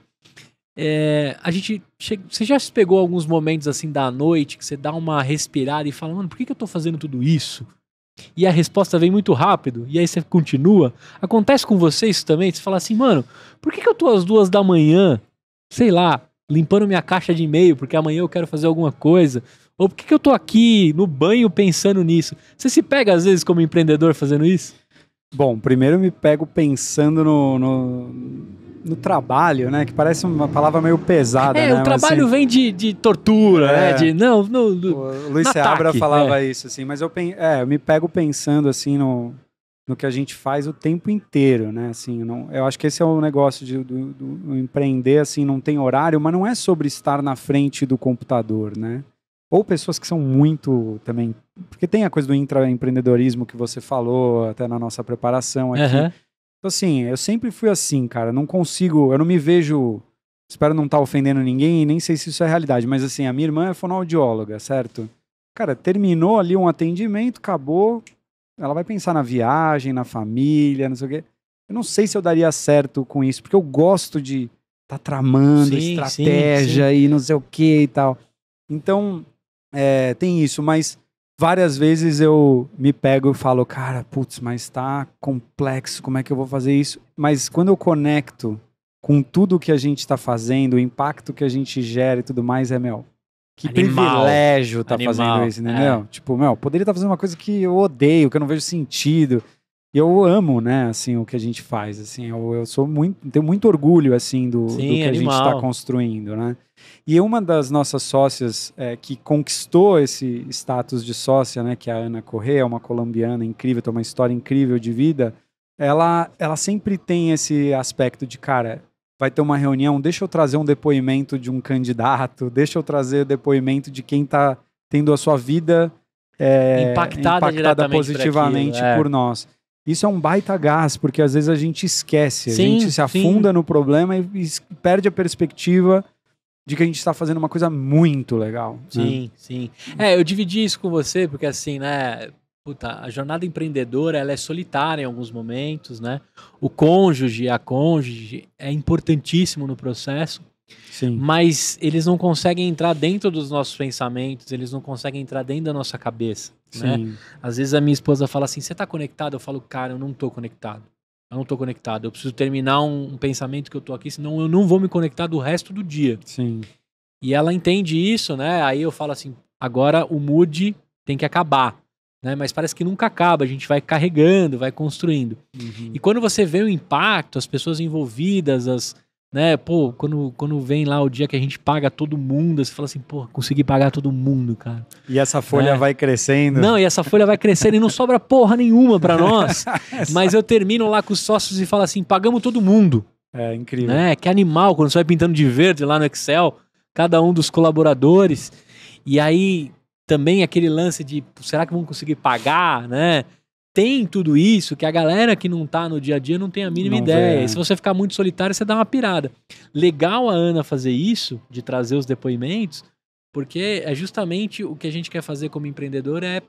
É, a gente. você já se pegou alguns momentos assim da noite que você dá uma respirada e fala, mano, por que, que eu tô fazendo tudo isso? e a resposta vem muito rápido, e aí você continua. Acontece com você isso também? Você fala assim, mano, por que, que eu tô às duas da manhã, sei lá, limpando minha caixa de e-mail, porque amanhã eu quero fazer alguma coisa? Ou por que, que eu tô aqui no banho pensando nisso? Você se pega às vezes como empreendedor fazendo isso? Bom, primeiro eu me pego pensando no, no no trabalho, né? Que parece uma palavra meio pesada. É, né? o trabalho assim, vem de, de tortura, né? é, né? De, não, no, o Luiz Seabra falava é. isso, assim, mas eu, é, eu me pego pensando assim no, no que a gente faz o tempo inteiro, né? Assim, não, eu acho que esse é o negócio de, do, do empreender, assim, não tem horário, mas não é sobre estar na frente do computador, né? Ou pessoas que são muito também. Porque tem a coisa do intraempreendedorismo que você falou até na nossa preparação aqui. Uhum então, assim, eu sempre fui assim, cara. Não consigo, eu não me vejo. Espero não estar tá ofendendo ninguém e nem sei se isso é realidade, mas assim, a minha irmã é fonoaudióloga, certo? Cara, terminou ali um atendimento, acabou. Ela vai pensar na viagem, na família, não sei o quê. Eu não sei se eu daria certo com isso, porque eu gosto de tá tramando sim, estratégia sim, sim. e não sei o que e tal. Então, é, tem isso, mas várias vezes eu me pego e falo, cara, putz, mas tá complexo, como é que eu vou fazer isso? Mas quando eu conecto com tudo que a gente está fazendo, o impacto que a gente gera e tudo mais, é, meu, que Animal. privilégio tá Animal. fazendo isso, entendeu? É. Tipo, meu, poderia estar tá fazendo uma coisa que eu odeio, que eu não vejo sentido. E eu amo, né, assim, o que a gente faz, assim, eu, eu sou muito, tenho muito orgulho, assim, do, Sim, do que animal. a gente está construindo, né. E uma das nossas sócias é, que conquistou esse status de sócia, né, que é a Ana Correa, uma colombiana incrível, tem uma história incrível de vida, ela, ela sempre tem esse aspecto de, cara, vai ter uma reunião, deixa eu trazer um depoimento de um candidato, deixa eu trazer depoimento de quem está tendo a sua vida é, impactada, impactada positivamente aquilo, é. por nós. Isso é um baita gás, porque às vezes a gente esquece, sim, a gente se afunda sim. no problema e, e perde a perspectiva de que a gente está fazendo uma coisa muito legal. Né? Sim, né? sim. É, eu dividi isso com você, porque assim, né? Puta, a jornada empreendedora ela é solitária em alguns momentos, né? O cônjuge, a cônjuge é importantíssimo no processo. Sim. Mas eles não conseguem entrar dentro dos nossos pensamentos, eles não conseguem entrar dentro da nossa cabeça. Né? Às vezes a minha esposa fala assim: você está conectado? Eu falo, cara, eu não estou conectado. Eu não estou conectado. Eu preciso terminar um, um pensamento que eu estou aqui, senão eu não vou me conectar do resto do dia. Sim. E ela entende isso, né? Aí eu falo assim: agora o mood tem que acabar. Né? Mas parece que nunca acaba, a gente vai carregando, vai construindo. Uhum. E quando você vê o impacto, as pessoas envolvidas, as, né? Pô, quando, quando vem lá o dia que a gente paga todo mundo, você fala assim, pô, consegui pagar todo mundo, cara. E essa folha né? vai crescendo. Não, e essa folha vai crescendo e não sobra porra nenhuma para nós. [LAUGHS] mas eu termino lá com os sócios e falo assim, pagamos todo mundo. É incrível. Né? Que animal, quando você vai pintando de verde lá no Excel, cada um dos colaboradores. E aí também aquele lance de será que vão conseguir pagar, né? tem tudo isso que a galera que não tá no dia a dia não tem a mínima não ideia. É. Se você ficar muito solitário, você dá uma pirada. Legal a Ana fazer isso, de trazer os depoimentos, porque é justamente o que a gente quer fazer como empreendedor é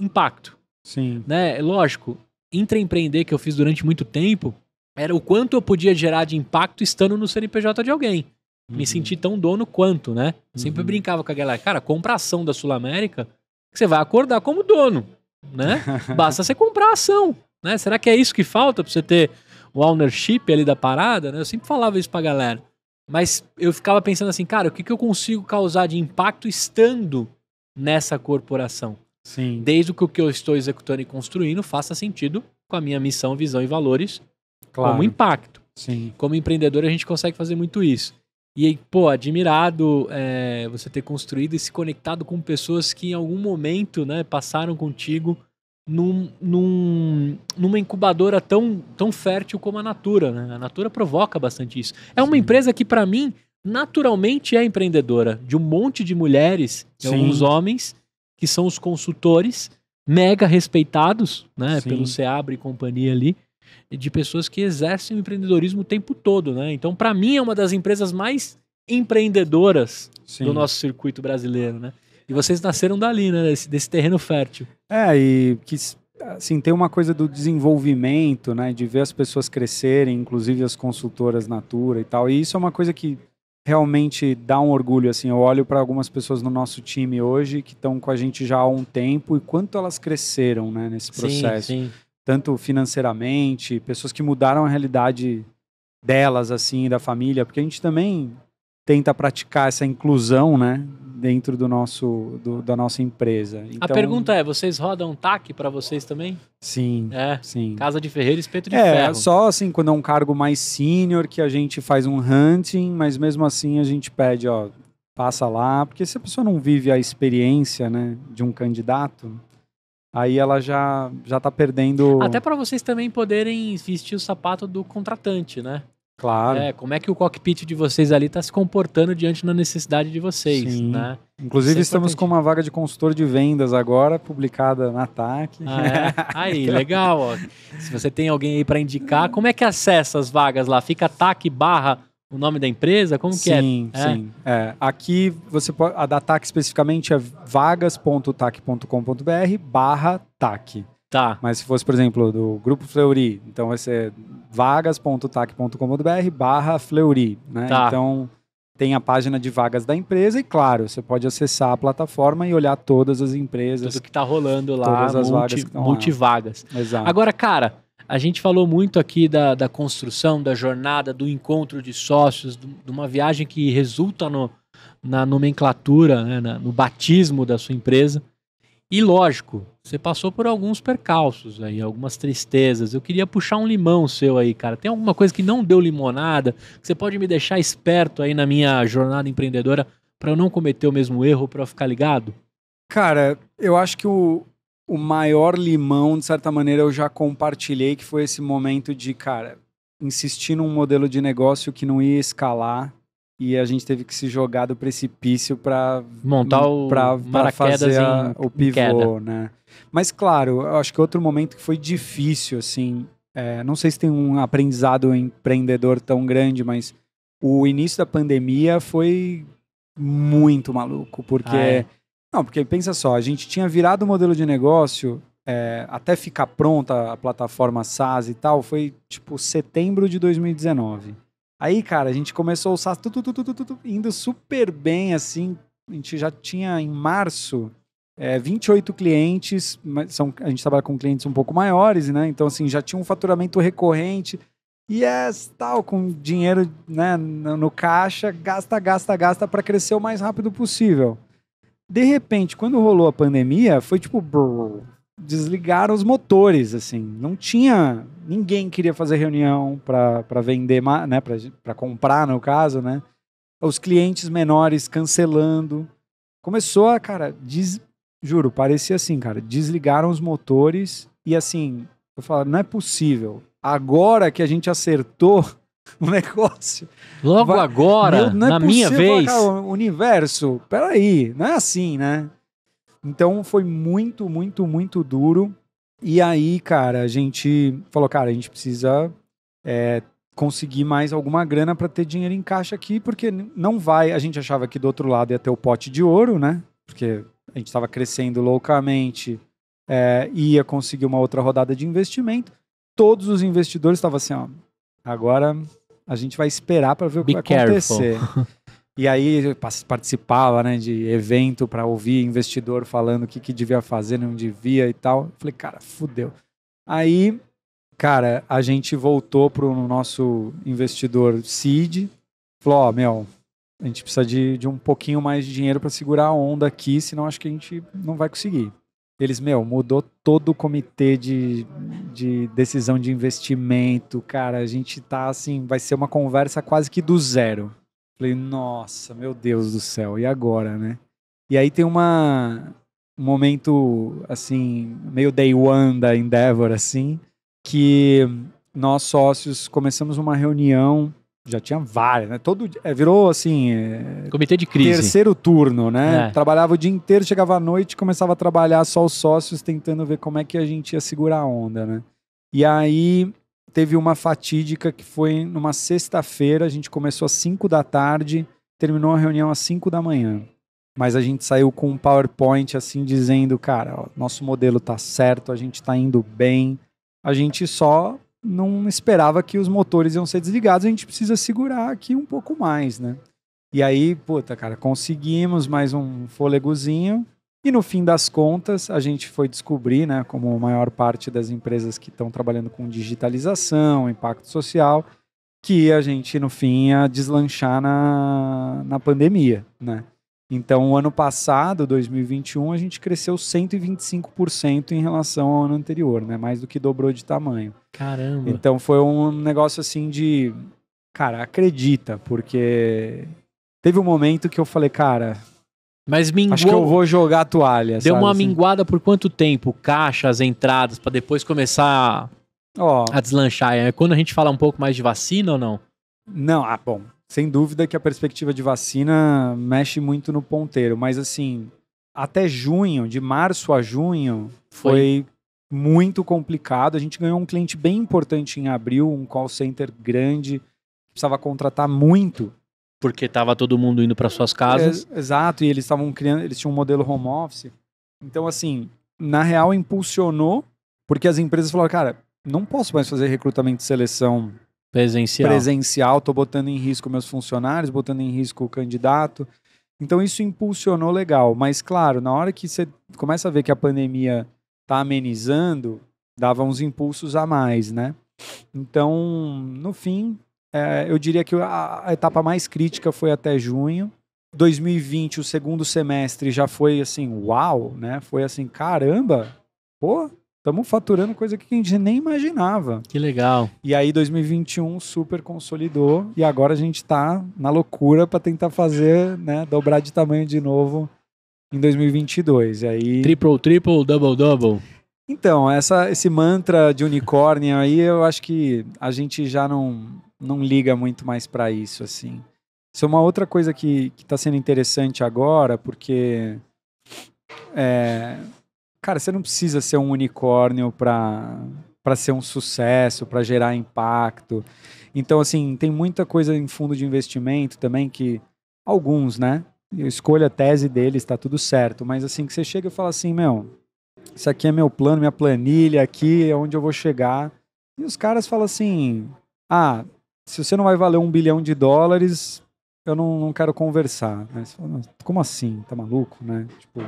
impacto. Sim. Né? É lógico, empreender que eu fiz durante muito tempo era o quanto eu podia gerar de impacto estando no CNPJ de alguém. Uhum. Me senti tão dono quanto, né? Sempre uhum. brincava com a galera, cara, compra ação da Sul América, que você vai acordar como dono né? Basta você comprar a ação, né? Será que é isso que falta para você ter o ownership ali da parada, né? Eu sempre falava isso pra galera. Mas eu ficava pensando assim, cara, o que, que eu consigo causar de impacto estando nessa corporação? Sim. Desde que o que eu estou executando e construindo faça sentido com a minha missão, visão e valores claro. como impacto. Sim. Como empreendedor, a gente consegue fazer muito isso. E aí, pô, admirado é, você ter construído e se conectado com pessoas que em algum momento, né, passaram contigo num, num, numa incubadora tão, tão fértil como a Natura, né? A Natura provoca bastante isso. É uma Sim. empresa que, para mim, naturalmente é empreendedora. De um monte de mulheres e alguns homens, que são os consultores, mega respeitados, né, pelo Seabra e companhia ali de pessoas que exercem o empreendedorismo o tempo todo, né? Então, para mim, é uma das empresas mais empreendedoras Sim. do nosso circuito brasileiro, né? E vocês nasceram dali, né? Desse, desse terreno fértil. É, e que assim, tem uma coisa do desenvolvimento, né? De ver as pessoas crescerem, inclusive as consultoras Natura e tal. E isso é uma coisa que realmente dá um orgulho, assim. Eu olho para algumas pessoas no nosso time hoje que estão com a gente já há um tempo e quanto elas cresceram, né? Nesse processo. Sim, sim tanto financeiramente, pessoas que mudaram a realidade delas, assim, da família, porque a gente também tenta praticar essa inclusão, né, dentro do nosso, do, da nossa empresa. Então, a pergunta é, vocês rodam TAC para vocês também? Sim, é, sim. Casa de Ferreiro, espeto de é, ferro. É, só assim, quando é um cargo mais sênior que a gente faz um hunting, mas mesmo assim a gente pede, ó, passa lá, porque se a pessoa não vive a experiência, né, de um candidato, aí ela já já tá perdendo. Até para vocês também poderem vestir o sapato do contratante, né? Claro. É, como é que o cockpit de vocês ali está se comportando diante da necessidade de vocês, Sim. né? Inclusive, é estamos com uma vaga de consultor de vendas agora, publicada na TAC. Ah, é? Aí, [LAUGHS] legal. Ó. Se você tem alguém aí para indicar, como é que acessa as vagas lá? Fica TAC barra o nome da empresa? Como sim, que é? Sim, é? é. Aqui você pode. A da TAC especificamente é vagas.tac.com.br barra TAC. Tá. Mas se fosse, por exemplo, do Grupo Fleury, então vai ser vagas.tac.com.br barra Fleury, né? Tá. Então tem a página de vagas da empresa e, claro, você pode acessar a plataforma e olhar todas as empresas. Tudo que está rolando lá. Todas as multi, vagas que estão Multivagas. Exato. Agora, cara, a gente falou muito aqui da, da construção, da jornada, do encontro de sócios, do, de uma viagem que resulta no, na nomenclatura, né, na, no batismo da sua empresa. E lógico, você passou por alguns percalços aí, algumas tristezas. Eu queria puxar um limão seu aí, cara. Tem alguma coisa que não deu limonada? Que você pode me deixar esperto aí na minha jornada empreendedora para eu não cometer o mesmo erro, para eu ficar ligado? Cara, eu acho que o, o maior limão, de certa maneira, eu já compartilhei, que foi esse momento de, cara, insistir num modelo de negócio que não ia escalar e a gente teve que se jogar do precipício para montar o pra, pra fazer a, em, o pivô, né? Mas claro, eu acho que outro momento que foi difícil, assim, é, não sei se tem um aprendizado empreendedor tão grande, mas o início da pandemia foi muito maluco, porque ah, é? Não, porque pensa só, a gente tinha virado o modelo de negócio é, até ficar pronta a plataforma SaaS e tal, foi tipo setembro de 2019. Aí, cara, a gente começou o SaaS tu, tu, tu, indo super bem, assim. A gente já tinha em março é, 28 clientes, são, a gente trabalha com clientes um pouco maiores, né? Então, assim, já tinha um faturamento recorrente. E é tal, com dinheiro né, no caixa, gasta, gasta, gasta para crescer o mais rápido possível. De repente, quando rolou a pandemia, foi tipo. Brrr, desligaram os motores, assim. Não tinha. Ninguém queria fazer reunião para vender, né? Para comprar, no caso, né? Os clientes menores cancelando. Começou a, cara, des... juro, parecia assim, cara. Desligaram os motores e assim. Eu falo, não é possível. Agora que a gente acertou [LAUGHS] o negócio. Logo vai, agora, meu, é na minha vez. Cara, universo, peraí, não é assim, né? Então foi muito, muito, muito duro. E aí, cara, a gente falou, cara, a gente precisa é, conseguir mais alguma grana para ter dinheiro em caixa aqui, porque não vai. A gente achava que do outro lado ia ter o pote de ouro, né? Porque a gente estava crescendo loucamente, é, ia conseguir uma outra rodada de investimento. Todos os investidores estavam assim, ó, agora a gente vai esperar para ver o que Be vai careful. acontecer. [LAUGHS] E aí participava né, de evento para ouvir investidor falando o que, que devia fazer, não devia e tal. falei, cara, fudeu. Aí, cara, a gente voltou para o nosso investidor Seed. Falou, ó, oh, meu, a gente precisa de, de um pouquinho mais de dinheiro para segurar a onda aqui, senão acho que a gente não vai conseguir. Eles, meu, mudou todo o comitê de, de decisão de investimento, cara. A gente tá assim, vai ser uma conversa quase que do zero. Falei, nossa, meu Deus do céu, e agora, né? E aí tem uma, um momento, assim, meio day one da Endeavor, assim, que nós sócios começamos uma reunião já tinha várias, né? Todo é, virou assim. É, Comitê de crise. Terceiro turno, né? É. Trabalhava o dia inteiro, chegava à noite, começava a trabalhar só os sócios, tentando ver como é que a gente ia segurar a onda, né? E aí teve uma fatídica que foi numa sexta-feira, a gente começou às 5 da tarde, terminou a reunião às 5 da manhã. Mas a gente saiu com um PowerPoint assim dizendo, cara, ó, nosso modelo tá certo, a gente tá indo bem, a gente só não esperava que os motores iam ser desligados, a gente precisa segurar aqui um pouco mais, né? E aí, puta, cara, conseguimos mais um fôlegozinho. E no fim das contas, a gente foi descobrir, né, como a maior parte das empresas que estão trabalhando com digitalização, impacto social, que a gente, no fim, ia deslanchar na, na pandemia, né? Então, o ano passado, 2021, a gente cresceu 125% em relação ao ano anterior, né? Mais do que dobrou de tamanho. Caramba. Então, foi um negócio assim de, cara, acredita, porque teve um momento que eu falei, cara, mas minguou. Acho que eu vou jogar a toalha. Deu sabe, uma assim? minguada por quanto tempo? Caixas, entradas, para depois começar oh. a deslanchar. É quando a gente fala um pouco mais de vacina ou não? Não, ah, bom, sem dúvida que a perspectiva de vacina mexe muito no ponteiro, mas assim, até junho, de março a junho, foi, foi muito complicado. A gente ganhou um cliente bem importante em abril, um call center grande, precisava contratar muito. Porque estava todo mundo indo para suas casas. É, exato, e eles estavam criando, eles tinham um modelo home office. Então, assim, na real, impulsionou, porque as empresas falaram, cara, não posso mais fazer recrutamento e seleção presencial. presencial, tô botando em risco meus funcionários, botando em risco o candidato. Então isso impulsionou legal, mas claro, na hora que você começa a ver que a pandemia tá amenizando, dava uns impulsos a mais, né? Então, no fim, é, eu diria que a, a etapa mais crítica foi até junho. 2020, o segundo semestre já foi assim, uau, né? Foi assim, caramba, pô, Estamos faturando coisa que a gente nem imaginava. Que legal. E aí 2021 super consolidou e agora a gente está na loucura para tentar fazer, né, dobrar de tamanho de novo em 2022. E aí Triple, triple, double, double. Então, essa, esse mantra de unicórnio aí, eu acho que a gente já não, não liga muito mais para isso, assim. Isso é uma outra coisa que está sendo interessante agora, porque é, Cara, você não precisa ser um unicórnio para para ser um sucesso, para gerar impacto. Então, assim, tem muita coisa em fundo de investimento também que alguns, né? Eu escolho a tese deles, está tudo certo. Mas assim que você chega e fala assim, meu, isso aqui é meu plano, minha planilha, aqui é onde eu vou chegar. E os caras falam assim, ah, se você não vai valer um bilhão de dólares, eu não, não quero conversar. Fala, como assim? Tá maluco, né? Tipo,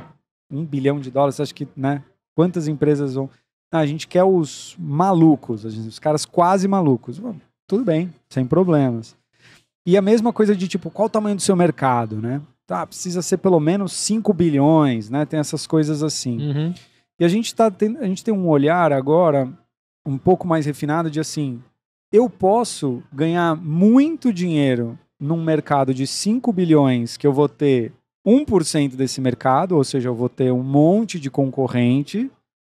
um bilhão de dólares, acho que, né? Quantas empresas vão. Não, ah, a gente quer os malucos, os caras quase malucos. Bom, tudo bem, sem problemas. E a mesma coisa de tipo, qual o tamanho do seu mercado, né? Tá, precisa ser pelo menos 5 bilhões, né? Tem essas coisas assim. Uhum. E a gente, tá, a gente tem um olhar agora um pouco mais refinado de assim, eu posso ganhar muito dinheiro num mercado de 5 bilhões que eu vou ter 1% desse mercado, ou seja, eu vou ter um monte de concorrente,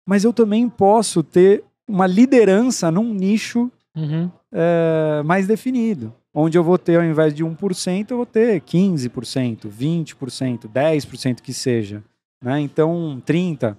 mas eu também posso ter uma liderança num nicho uhum. é, mais definido. Onde eu vou ter, ao invés de 1%, eu vou ter 15%, 20%, 10% que seja. Né? Então, 30%.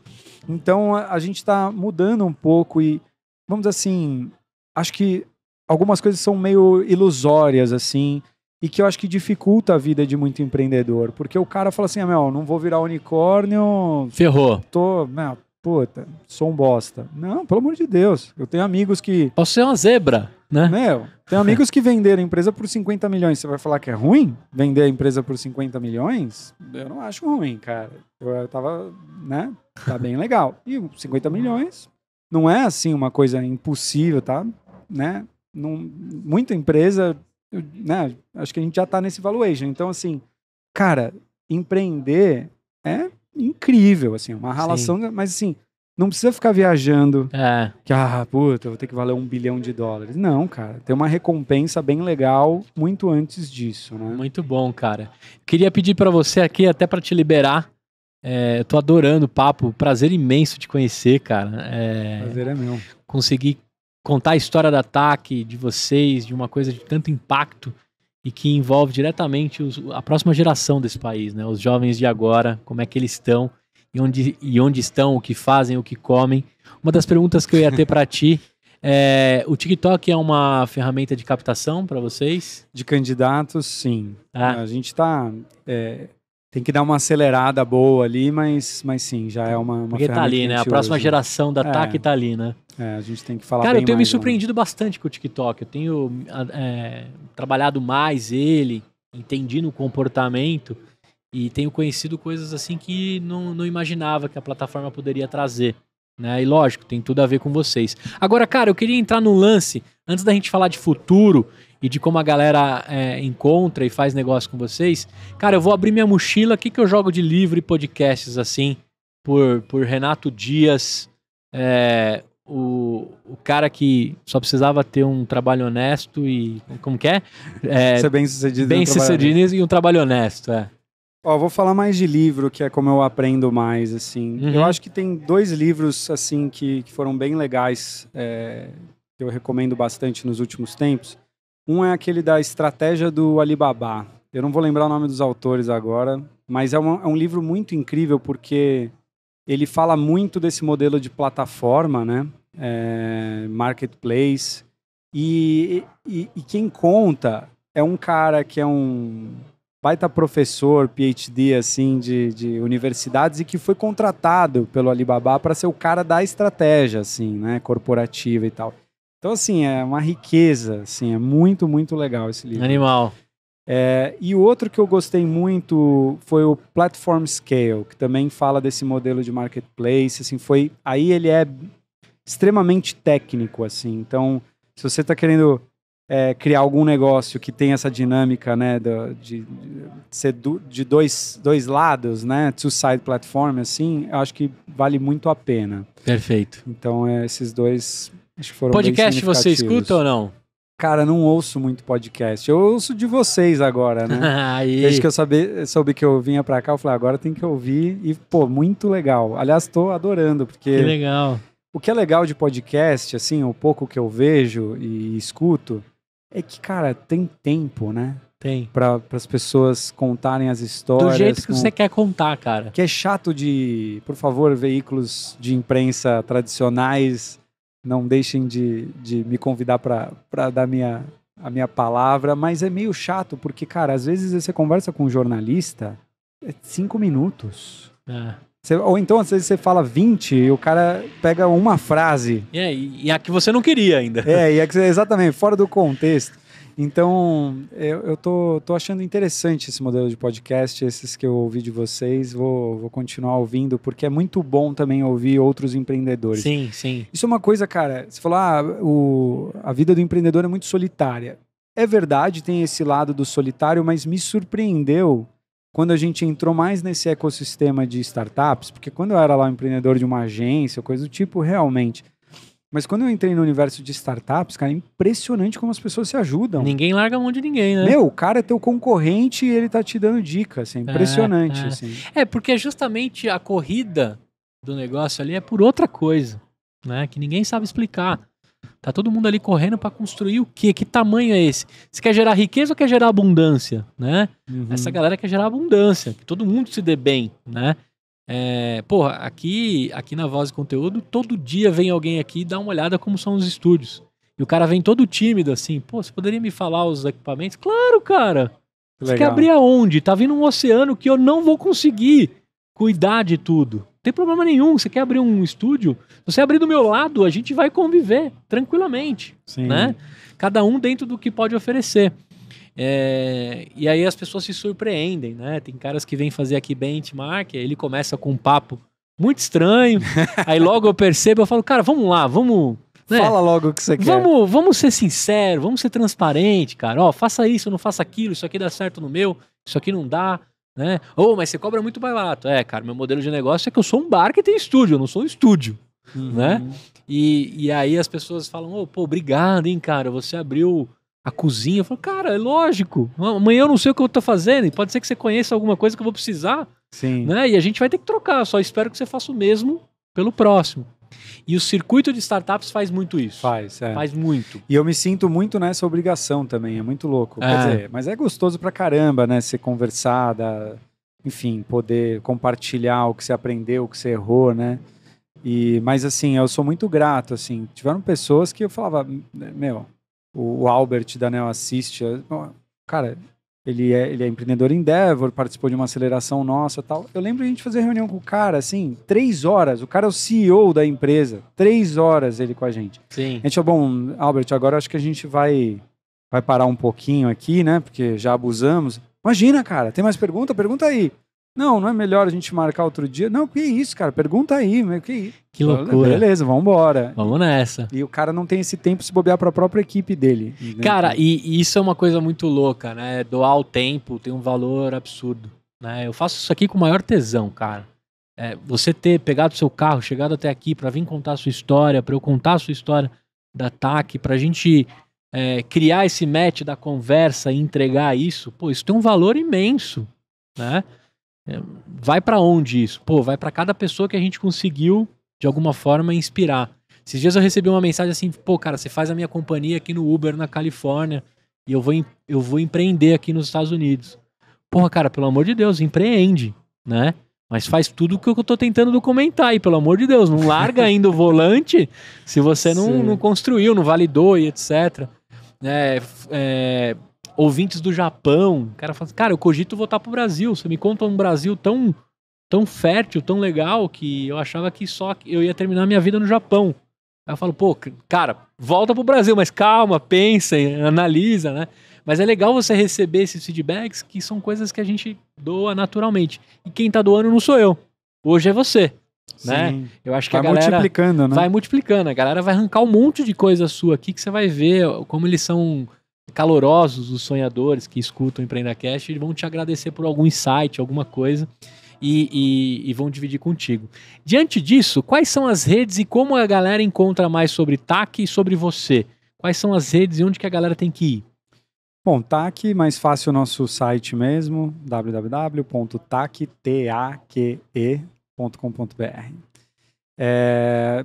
Então, a, a gente está mudando um pouco e, vamos dizer assim, acho que algumas coisas são meio ilusórias, assim, e que eu acho que dificulta a vida de muito empreendedor, porque o cara fala assim, ah, meu, não vou virar unicórnio... Ferrou. Tô, meu, puta, sou um bosta. Não, pelo amor de Deus, eu tenho amigos que... Posso ser é uma zebra, né? Meu, tenho amigos que venderam a empresa por 50 milhões, você vai falar que é ruim? Vender a empresa por 50 milhões? Eu não acho ruim, cara. Eu tava, né, tá bem legal. E 50 milhões, não é assim uma coisa impossível, tá? Né? Num, muita empresa né, acho que a gente já está nesse valuation. Então, assim, cara, empreender é incrível, assim, é uma relação, Sim. mas assim, não precisa ficar viajando é. que, ah, puta, vou ter que valer um bilhão de dólares. Não, cara, tem uma recompensa bem legal muito antes disso, né? Muito bom, cara. Queria pedir para você aqui, até para te liberar, é, tô adorando o papo, prazer imenso te conhecer, cara. É, prazer é meu. Consegui contar a história do ataque de vocês, de uma coisa de tanto impacto e que envolve diretamente os, a próxima geração desse país, né? Os jovens de agora, como é que eles estão e onde, e onde estão, o que fazem, o que comem. Uma das perguntas que eu ia ter para ti [LAUGHS] é: o TikTok é uma ferramenta de captação para vocês? De candidatos, sim. Ah. A gente está é, tem que dar uma acelerada boa ali, mas, mas sim, já é uma, uma Porque tá ali, né? A, próxima hoje. Né? geração da é. TAC tá ali, né? É, a gente tem que falar Cara, eu tenho me né? surpreendido né? bastante com o TikTok. Eu tenho é, trabalhado mais ele, entendido o comportamento e tenho conhecido coisas assim que não, não imaginava que a plataforma poderia trazer. Né? E lógico, tem tudo a ver com vocês. Agora, cara, eu queria entrar no lance antes da gente falar de futuro e de como a galera é, encontra e faz negócio com vocês, cara, eu vou abrir minha mochila, o que, que eu jogo de livro e podcasts assim, por, por Renato Dias, é, o, o cara que só precisava ter um trabalho honesto e. Como que é? é Ser bem sucedido. Bem um né? sucedido e um trabalho honesto, é. Ó, vou falar mais de livro, que é como eu aprendo mais, assim. Uhum. Eu acho que tem dois livros, assim, que, que foram bem legais é, que eu recomendo bastante nos últimos tempos. Um é aquele da estratégia do Alibaba. Eu não vou lembrar o nome dos autores agora, mas é um, é um livro muito incrível porque ele fala muito desse modelo de plataforma, né? É, marketplace. E, e, e quem conta é um cara que é um baita professor, PhD, assim, de, de universidades e que foi contratado pelo Alibaba para ser o cara da estratégia, assim, né? Corporativa e tal. Então, assim, é uma riqueza, assim, é muito, muito legal esse livro. Animal. É, e o outro que eu gostei muito foi o Platform Scale, que também fala desse modelo de marketplace, assim, foi... Aí ele é extremamente técnico, assim, então, se você está querendo é, criar algum negócio que tem essa dinâmica, né, do, de, de, ser do, de dois, dois lados, né, two-side platform, assim, eu acho que vale muito a pena. Perfeito. Então, é, esses dois Acho que foram podcast você escuta ou não? Cara, não ouço muito podcast. Eu ouço de vocês agora, né? [LAUGHS] Aí. Desde que eu sabe, soube que eu vinha pra cá, eu falei, agora tem que ouvir. E, pô, muito legal. Aliás, tô adorando, porque. Que legal. O que é legal de podcast, assim, o pouco que eu vejo e escuto, é que, cara, tem tempo, né? Tem. Para as pessoas contarem as histórias. Do jeito que com... você quer contar, cara. Que é chato de, por favor, veículos de imprensa tradicionais não deixem de, de me convidar para dar minha, a minha palavra, mas é meio chato, porque, cara, às vezes você conversa com um jornalista, é cinco minutos. É. Você, ou então, às vezes, você fala 20 e o cara pega uma frase. É, e a que você não queria ainda. É, e é que, exatamente, fora do contexto. Então, eu, eu tô, tô achando interessante esse modelo de podcast, esses que eu ouvi de vocês, vou, vou continuar ouvindo, porque é muito bom também ouvir outros empreendedores. Sim, sim. Isso é uma coisa, cara, você falou, ah, o, a vida do empreendedor é muito solitária. É verdade, tem esse lado do solitário, mas me surpreendeu quando a gente entrou mais nesse ecossistema de startups, porque quando eu era lá um empreendedor de uma agência, coisa do tipo, realmente mas quando eu entrei no universo de startups, cara, é impressionante como as pessoas se ajudam. Ninguém larga a mão de ninguém, né? Meu, o cara é teu concorrente e ele tá te dando dica, assim, é é, impressionante. É, é. Assim. é porque é justamente a corrida do negócio ali é por outra coisa, né? Que ninguém sabe explicar. Tá todo mundo ali correndo para construir o quê? Que tamanho é esse? Você quer gerar riqueza ou quer gerar abundância, né? Uhum. Essa galera quer gerar abundância, que todo mundo se dê bem, né? É, porra, aqui, aqui na Voz e Conteúdo, todo dia vem alguém aqui e dá uma olhada como são os estúdios. E o cara vem todo tímido assim, pô, você poderia me falar os equipamentos? Claro, cara! Legal. Você quer abrir aonde? Tá vindo um oceano que eu não vou conseguir cuidar de tudo. Não tem problema nenhum. Você quer abrir um estúdio? você abrir do meu lado, a gente vai conviver tranquilamente, Sim. né? Cada um dentro do que pode oferecer. É, e aí as pessoas se surpreendem, né? Tem caras que vêm fazer aqui benchmark, ele começa com um papo muito estranho, [LAUGHS] aí logo eu percebo, eu falo, cara, vamos lá, vamos. Né? Fala logo o que você quer. Vamos, vamos ser sincero, vamos ser transparente, cara. Ó, faça isso, não faça aquilo, isso aqui dá certo no meu, isso aqui não dá né? Ou, oh, mas você cobra muito barato. É, cara, meu modelo de negócio é que eu sou um bar que tem estúdio, eu não sou um estúdio, né? uhum. né? E, e aí as pessoas falam, oh, pô, obrigado, hein, cara, você abriu a cozinha. Eu falo, cara, é lógico. Amanhã eu não sei o que eu tô fazendo. E pode ser que você conheça alguma coisa que eu vou precisar. Sim. Né? E a gente vai ter que trocar. Só espero que você faça o mesmo pelo próximo. E o circuito de startups faz muito isso. Faz, é. Faz muito. E eu me sinto muito nessa obrigação também, é muito louco. É. Quer dizer, mas é gostoso pra caramba, né? Ser conversada, enfim, poder compartilhar o que você aprendeu, o que você errou, né? E, mas assim, eu sou muito grato, assim. Tiveram pessoas que eu falava, meu, o Albert da Neo Assist. É, cara, ele é, ele é empreendedor em Endeavor, participou de uma aceleração nossa tal. Eu lembro a gente fazer reunião com o cara, assim, três horas. O cara é o CEO da empresa. Três horas ele com a gente. Sim. A gente falou, bom, Albert, agora acho que a gente vai, vai parar um pouquinho aqui, né? Porque já abusamos. Imagina, cara, tem mais pergunta? Pergunta aí. Não, não é melhor a gente marcar outro dia? Não, que isso, cara? Pergunta aí, meu, que isso? Que loucura. Beleza, vamos embora. Vamos nessa. E o cara não tem esse tempo se bobear para a própria equipe dele. Né? Cara, e, e isso é uma coisa muito louca, né? Doar o tempo tem um valor absurdo, né? Eu faço isso aqui com o maior tesão, cara. É, você ter pegado seu carro, chegado até aqui para vir contar a sua história, para eu contar a sua história da TAC, para a gente é, criar esse match da conversa e entregar isso, pô, isso tem um valor imenso, né? vai para onde isso? Pô, vai para cada pessoa que a gente conseguiu, de alguma forma, inspirar. Esses dias eu recebi uma mensagem assim, pô, cara, você faz a minha companhia aqui no Uber, na Califórnia, e eu vou, eu vou empreender aqui nos Estados Unidos. Porra, cara, pelo amor de Deus, empreende, né? Mas faz tudo o que eu tô tentando documentar aí, pelo amor de Deus. Não larga [LAUGHS] ainda o volante se você não, não, construiu, não validou e etc. É, é, ouvintes do Japão. O cara fala assim, cara, eu cogito voltar pro Brasil. Você me conta um Brasil tão, tão fértil, tão legal, que eu achava que só eu ia terminar minha vida no Japão. Aí eu falo, pô, cara, volta pro Brasil, mas calma, pensa, analisa, né? Mas é legal você receber esses feedbacks que são coisas que a gente doa naturalmente. E quem tá doando não sou eu. Hoje é você. Né? Sim. Né? Eu acho que vai a galera multiplicando, né? vai multiplicando. A galera vai arrancar um monte de coisa sua aqui que você vai ver como eles são calorosos os sonhadores que escutam o EmpreendaCast eles vão te agradecer por algum insight, alguma coisa e, e, e, vão dividir contigo. Diante disso, quais são as redes e como a galera encontra mais sobre TAC e sobre você? Quais são as redes e onde que a galera tem que ir? Bom, TAC, mais fácil o nosso site mesmo, www.taque.com.br. É,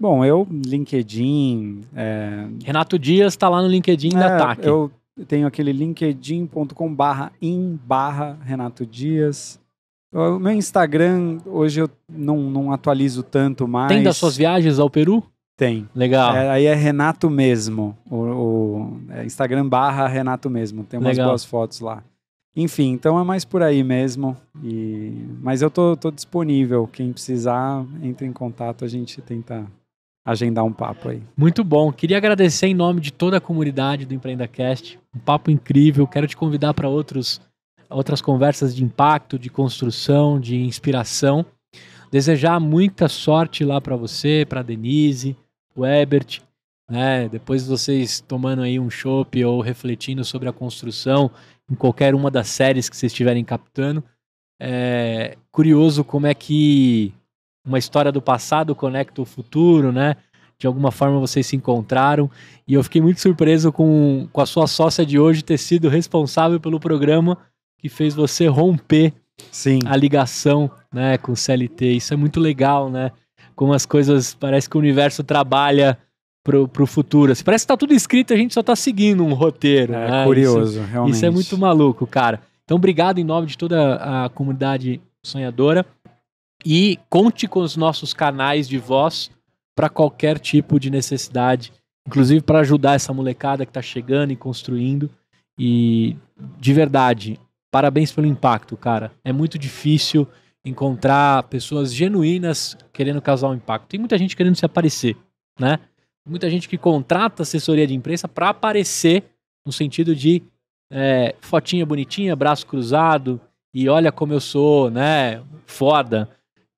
bom, eu, LinkedIn. É... Renato Dias está lá no LinkedIn da é, TAC. Eu tenho aquele linkedin.com/barra in barra Renato Dias. O meu Instagram, hoje eu não, não atualizo tanto mais. Tem das suas viagens ao Peru? Tem. Legal. É, aí é Renato mesmo. O, o é Instagram barra Renato mesmo. Tem umas Legal. boas fotos lá. Enfim, então é mais por aí mesmo. E... Mas eu tô, tô disponível. Quem precisar, entre em contato, a gente tenta agendar um papo aí. Muito bom. Queria agradecer em nome de toda a comunidade do EmpreendaCast. Um papo incrível. Quero te convidar para outros outras conversas de impacto, de construção, de inspiração. Desejar muita sorte lá para você, para Denise, o Ebert, né? Depois vocês tomando aí um chopp ou refletindo sobre a construção em qualquer uma das séries que vocês estiverem captando. É curioso como é que uma história do passado conecta o futuro, né? De alguma forma vocês se encontraram. E eu fiquei muito surpreso com, com a sua sócia de hoje ter sido responsável pelo programa que fez você romper Sim. a ligação né, com o CLT. Isso é muito legal, né? Como as coisas. Parece que o universo trabalha pro, pro futuro. Assim, parece que tá tudo escrito, a gente só tá seguindo um roteiro. É né? É curioso, isso, realmente. Isso é muito maluco, cara. Então, obrigado em nome de toda a comunidade sonhadora. E conte com os nossos canais de voz para qualquer tipo de necessidade, inclusive para ajudar essa molecada que está chegando e construindo. E de verdade, parabéns pelo impacto, cara. É muito difícil encontrar pessoas genuínas querendo causar um impacto. Tem muita gente querendo se aparecer, né? muita gente que contrata assessoria de imprensa para aparecer no sentido de é, fotinha bonitinha, braço cruzado e olha como eu sou, né? Foda.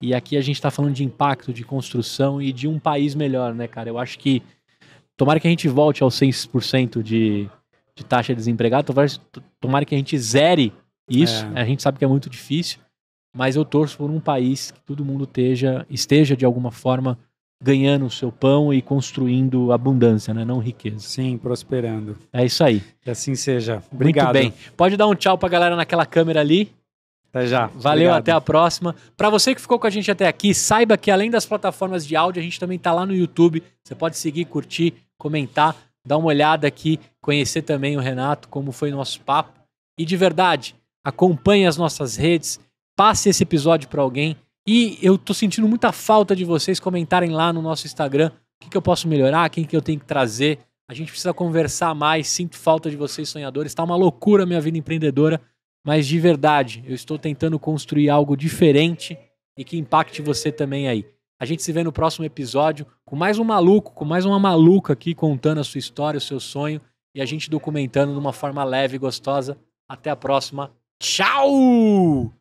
E aqui a gente está falando de impacto, de construção e de um país melhor, né, cara? Eu acho que tomara que a gente volte aos 6% de, de taxa de desempregado, tomara, tomara que a gente zere isso. É. A gente sabe que é muito difícil, mas eu torço por um país que todo mundo esteja, esteja de alguma forma ganhando o seu pão e construindo abundância, né? não riqueza. Sim, prosperando. É isso aí. Que assim seja. Obrigado. Muito bem. Pode dar um tchau para a galera naquela câmera ali. Até já. Valeu, Obrigado. até a próxima. Para você que ficou com a gente até aqui, saiba que além das plataformas de áudio, a gente também está lá no YouTube. Você pode seguir, curtir, comentar, dar uma olhada aqui, conhecer também o Renato, como foi nosso papo. E de verdade, acompanhe as nossas redes, passe esse episódio para alguém e eu tô sentindo muita falta de vocês comentarem lá no nosso Instagram o que, que eu posso melhorar, quem que eu tenho que trazer. A gente precisa conversar mais. Sinto falta de vocês, sonhadores. Tá uma loucura minha vida empreendedora, mas de verdade, eu estou tentando construir algo diferente e que impacte você também aí. A gente se vê no próximo episódio com mais um maluco, com mais uma maluca aqui contando a sua história, o seu sonho e a gente documentando de uma forma leve e gostosa. Até a próxima. Tchau!